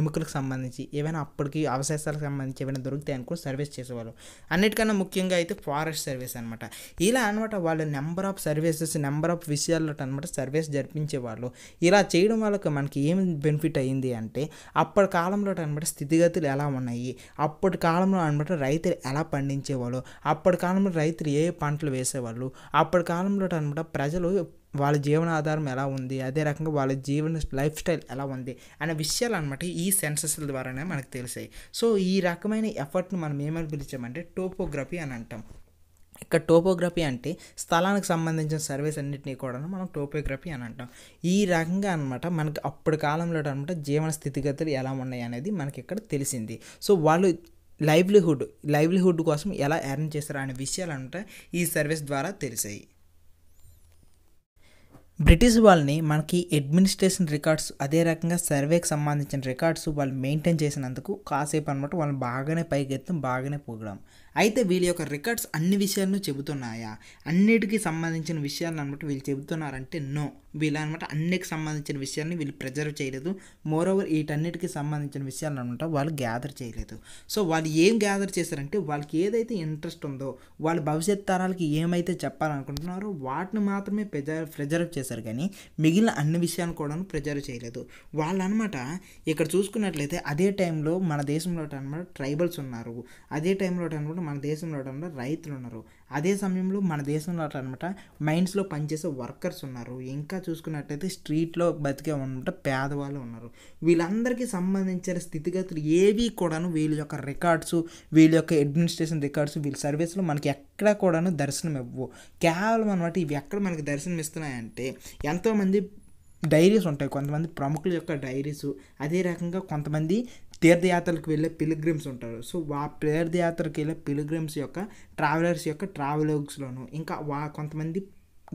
A: ఎముకలకు సంబంధించి ఏవైనా ఏవైనా అప్పటికి అవశేషాలకు సంబంధించి ఏమైనా దొరికితే అనుకో సర్వీస్ చేసేవాళ్ళు అన్నిటికన్నా ముఖ్యంగా అయితే ఫారెస్ట్ సర్వీస్ అనమాట ఇలా అనమాట వాళ్ళు number of services number of విషయాల్లో అనమాట సర్వీస్ జరిపించేవాళ్ళు ఇలా చేయడం వాళ్ళకి మనకి ఏం బెనిఫిట్ అయ్యింది అంటే అప్పటి కాలంలో అనమాట స్థితిగతులు ఎలా ఉన్నాయి అప్పటి కాలంలో అనమాట రైతులు ఎలా పండించేవాళ్ళు అప్పటి కాలంలో రైతులు ఏ పంటలు వేసేవాళ్ళు అప్పటి కాలంలో అనమాట ప్రజలు వాళ్ళ జీవన ఆధారం ఎలా ఉంది అదే రకంగా వాళ్ళ జీవన లైఫ్ స్టైల్ ఎలా ఉంది అనే విషయాలు అనమాట ఈ సెన్సెస్ ద్వారానే మనకు తెలిసాయి సో ఈ రకమైన ఎఫర్ట్ని మనం ఏమని పిలిచామంటే టోపోగ్రఫీ అని అంటాం ఇక్కడ టోపోగ్రఫీ అంటే స్థలానికి సంబంధించిన సర్వీస్ అన్నింటినీ కూడా మనం టోపోగ్రఫీ అని అంటాం ఈ రకంగా అనమాట మనకి అప్పటి కాలంలో అనమాట జీవన స్థితిగతులు ఎలా ఉన్నాయి అనేది మనకి ఇక్కడ తెలిసింది సో వాళ్ళు లైవ్లీహుడ్ లైవ్లీహుడ్ కోసం ఎలా ఎర్న్ చేస్తారు అనే విషయాలు అనమాట ఈ సర్వీస్ ద్వారా తెలిసాయి బ్రిటిష్ వాళ్ళని మనకి అడ్మినిస్ట్రేషన్ రికార్డ్స్ అదే రకంగా సర్వేకి సంబంధించిన రికార్డ్స్ వాళ్ళు మెయింటైన్ చేసినందుకు కాసేపు అనమాట వాళ్ళని బాగానే పైకి ఎత్తాం బాగానే పొగిడాం అయితే వీళ్ళ యొక్క రికార్డ్స్ అన్ని విషయాలను చెబుతున్నాయా అన్నిటికీ సంబంధించిన విషయాలను అనమాట వీళ్ళు చెబుతున్నారంటే నో వీళ్ళు అనమాట అన్నికి సంబంధించిన విషయాన్ని వీళ్ళు ప్రిజర్వ్ చేయలేదు మోరోవర్ వీటన్నిటికీ సంబంధించిన విషయాలను అనమాట వాళ్ళు గ్యాదర్ చేయలేదు సో వాళ్ళు ఏం గ్యాదర్ చేశారంటే వాళ్ళకి ఏదైతే ఇంట్రెస్ట్ ఉందో వాళ్ళ భవిష్యత్ తరాలకి ఏమైతే చెప్పాలనుకుంటున్నారో వాటిని మాత్రమే ప్రిజర్వ్ ప్రిజర్వ్ చేశారు కానీ మిగిలిన అన్ని విషయాలను కూడా ప్రిజర్వ్ చేయలేదు వాళ్ళు అనమాట ఇక్కడ చూసుకున్నట్లయితే అదే టైంలో మన దేశంలో అనమాట ట్రైబల్స్ ఉన్నారు అదే టైంలో అనమాట ఇప్పుడు మన దేశంలో రావడంలో రైతులు ఉన్నారు అదే సమయంలో మన దేశంలో అనమాట మైండ్స్లో పనిచేసే వర్కర్స్ ఉన్నారు ఇంకా చూసుకున్నట్టయితే స్ట్రీట్లో బతికే ఉన్నమాట పేదవాళ్ళు ఉన్నారు వీళ్ళందరికీ సంబంధించిన స్థితిగతులు ఏవి కూడాను వీళ్ళ యొక్క రికార్డ్స్ వీళ్ళ యొక్క అడ్మినిస్ట్రేషన్ రికార్డ్స్ వీళ్ళ సర్వీస్లో మనకి ఎక్కడ కూడాను దర్శనం ఇవ్వవు కేవలం అనమాట ఇవి ఎక్కడ మనకి దర్శనం ఇస్తున్నాయంటే ఎంతోమంది డైరీస్ ఉంటాయి కొంతమంది ప్రముఖుల యొక్క డైరీస్ అదే రకంగా కొంతమంది తీర్థయాత్రలకు వెళ్ళే పిలిగ్రిమ్స్ ఉంటారు సో ఆ తీర్థయాత్రకు వెళ్ళే పిలిగ్రిమ్స్ యొక్క ట్రావెలర్స్ యొక్క ట్రావెలర్స్లోను ఇంకా వా కొంతమంది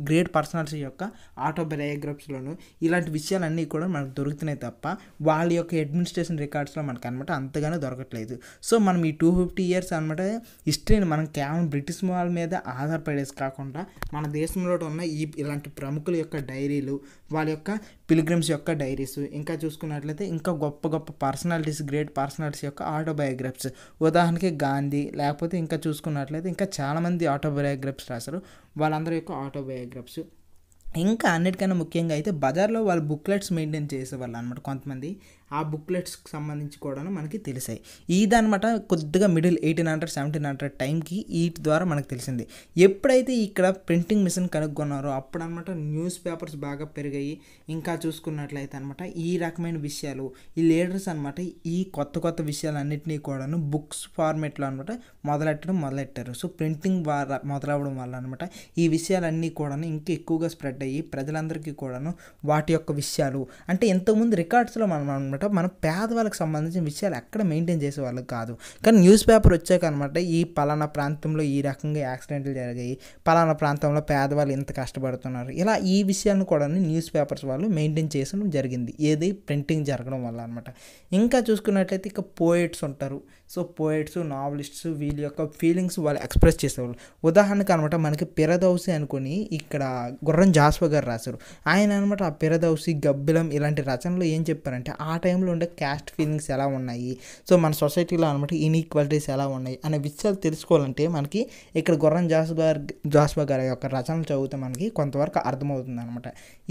A: గ్రేట్ పర్సనల్స్ యొక్క ఆటోబయోగ్రఫీస్లోను ఇలాంటి విషయాలన్నీ కూడా మనకు దొరుకుతున్నాయి తప్ప వాళ్ళ యొక్క అడ్మినిస్ట్రేషన్ రికార్డ్స్లో మనకు అనమాట అంతగానో దొరకట్లేదు సో మనం ఈ టూ ఫిఫ్టీ ఇయర్స్ అనమాట హిస్టరీని మనం కేవలం బ్రిటిష్ వాళ్ళ మీద ఆధారపడేసి కాకుండా మన దేశంలో ఉన్న ఈ ఇలాంటి ప్రముఖుల యొక్క డైరీలు వాళ్ళ యొక్క పిలిగ్రిమ్స్ యొక్క డైరీస్ ఇంకా చూసుకున్నట్లయితే ఇంకా గొప్ప గొప్ప పర్సనాలిటీస్ గ్రేట్ పర్సనాలిటీస్ యొక్క ఆటోబయోగ్రఫ్స్ ఉదాహరణకి గాంధీ లేకపోతే ఇంకా చూసుకున్నట్లయితే ఇంకా చాలామంది ఆటోబయోగ్రఫ్స్ రాశారు వాళ్ళందరి యొక్క ఆటోబయోగ్రఫ్స్ ఇంకా అన్నిటికన్నా ముఖ్యంగా అయితే బజార్లో వాళ్ళు బుక్లెట్స్ మెయింటైన్ చేసేవాళ్ళు అనమాట కొంతమంది ఆ బుక్లెట్స్కి సంబంధించి కూడాను మనకి తెలిసాయి ఇదనమాట కొద్దిగా middle eighteen hundred seventeen hundred టైంకి ఈట్ ద్వారా మనకు తెలిసింది ఎప్పుడైతే ఇక్కడ ప్రింటింగ్ మిషన్ కనుక్కున్నారో అప్పుడనమాట న్యూస్ పేపర్స్ బాగా పెరిగాయి ఇంకా చూసుకున్నట్లయితే అనమాట ఈ రకమైన విషయాలు ఈ లీడర్స్ అనమాట ఈ కొత్త కొత్త విషయాలన్నింటినీ కూడాను బుక్స్ ఫార్మేట్లో అనమాట మొదలెట్టడం మొదలెట్టారు సో ప్రింటింగ్ ద్వారా మొదలవడం వల్ల అనమాట ఈ విషయాలన్నీ కూడాను ఇంకా ఎక్కువగా స్ప్రెడ్ అయ్యి ప్రజలందరికీ కూడాను వాటి యొక్క విషయాలు అంటే ఎంతోమంది రికార్డ్స్లో మనం ఉండటం మన పేదవాళ్ళకి సంబంధించిన విషయాలు ఎక్కడ మెయింటైన్ చేసే వాళ్ళకి కాదు కానీ న్యూస్ పేపర్ వచ్చాక అనమాట ఈ పలానా ప్రాంతంలో ఈ రకంగా యాక్సిడెంట్లు జరిగాయి పలానా ప్రాంతంలో పేదవాళ్ళు ఇంత కష్టపడుతున్నారు ఇలా ఈ విషయాలను కూడా న్యూస్ పేపర్స్ వాళ్ళు మెయింటైన్ చేసడం జరిగింది ఏది ప్రింటింగ్ జరగడం వల్ల అనమాట ఇంకా చూసుకున్నట్లయితే ఇక పోయిట్స్ ఉంటారు సో పోయిట్స్ నావలిస్ట్స్ వీళ్ళ యొక్క ఫీలింగ్స్ వాళ్ళు ఎక్స్ప్రెస్ చేసేవాళ్ళు ఉదాహరణకు అనమాట మనకి పిరదౌసి అనుకుని ఇక్కడ గుర్రం జాస్వ గారు రాశారు ఆయన అనమాట ఆ పిరదౌసి గబ్బిలం ఇలాంటి రచనలు ఏం చెప్పారంటే ఆ టైంలో ఉండే క్యాస్ట్ ఫీలింగ్స్ ఎలా ఉన్నాయి సో మన సొసైటీలో అనమాట ఇన్ఈక్వాలిటీస్ ఎలా ఉన్నాయి అనే విషయాలు తెలుసుకోవాలంటే మనకి ఇక్కడ గుర్రం జాస్ గారు జాస్వ గారి యొక్క రచనలు చదివితే మనకి కొంతవరకు అర్థమవుతుంది అనమాట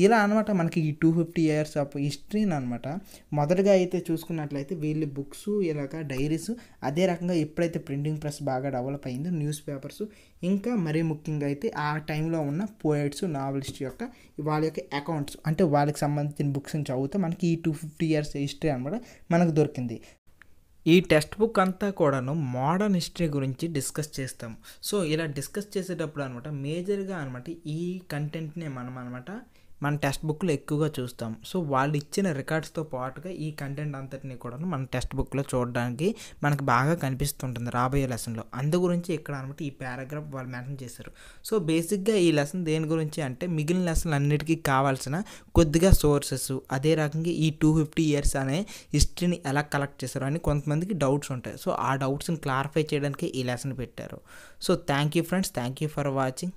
A: ఇలా అనమాట మనకి ఈ టూ ఫిఫ్టీ ఇయర్స్ ఆఫ్ హిస్టరీని అనమాట మొదటగా అయితే చూసుకున్నట్లయితే వీళ్ళు బుక్స్ ఇలాగ డైరీస్ అదే రకంగా ఎప్పుడైతే ప్రింటింగ్ ప్రెస్ బాగా డెవలప్ అయిందో న్యూస్ పేపర్స్ ఇంకా మరీ ముఖ్యంగా అయితే ఆ టైంలో ఉన్న పోయిట్స్ నావలిస్ట్ యొక్క వాళ్ళ యొక్క అకౌంట్స్ అంటే వాళ్ళకి సంబంధించిన బుక్స్ని చదివితే మనకి ఈ టూ ఫిఫ్టీ ఇయర్స్ హిస్టరీ అనమాట మనకు దొరికింది ఈ టెక్స్ట్ బుక్ అంతా కూడాను మోడర్న్ హిస్టరీ గురించి డిస్కస్ చేస్తాం సో ఇలా డిస్కస్ చేసేటప్పుడు అనమాట మేజర్గా అనమాట ఈ కంటెంట్నే మనం అనమాట మన టెక్స్ట్ బుక్లో ఎక్కువగా చూస్తాం సో వాళ్ళు ఇచ్చిన రికార్డ్స్తో పాటుగా ఈ కంటెంట్ అంతటిని కూడా మన టెక్స్ట్ బుక్లో చూడడానికి మనకు బాగా కనిపిస్తుంటుంది రాబోయే లెసన్లో అందు గురించి ఇక్కడ అనమాట ఈ పారాగ్రాఫ్ వాళ్ళు మెన్షన్ చేశారు సో బేసిక్గా ఈ లెసన్ దేని గురించి అంటే మిగిలిన లెసన్లు అన్నిటికీ కావాల్సిన కొద్దిగా సోర్సెస్ అదే రకంగా ఈ టూ ఫిఫ్టీ ఇయర్స్ అనే హిస్టరీని ఎలా కలెక్ట్ చేశారు అని కొంతమందికి డౌట్స్ ఉంటాయి సో ఆ డౌట్స్ని క్లారిఫై చేయడానికి ఈ లెసన్ పెట్టారు so thank you friends thank you for watching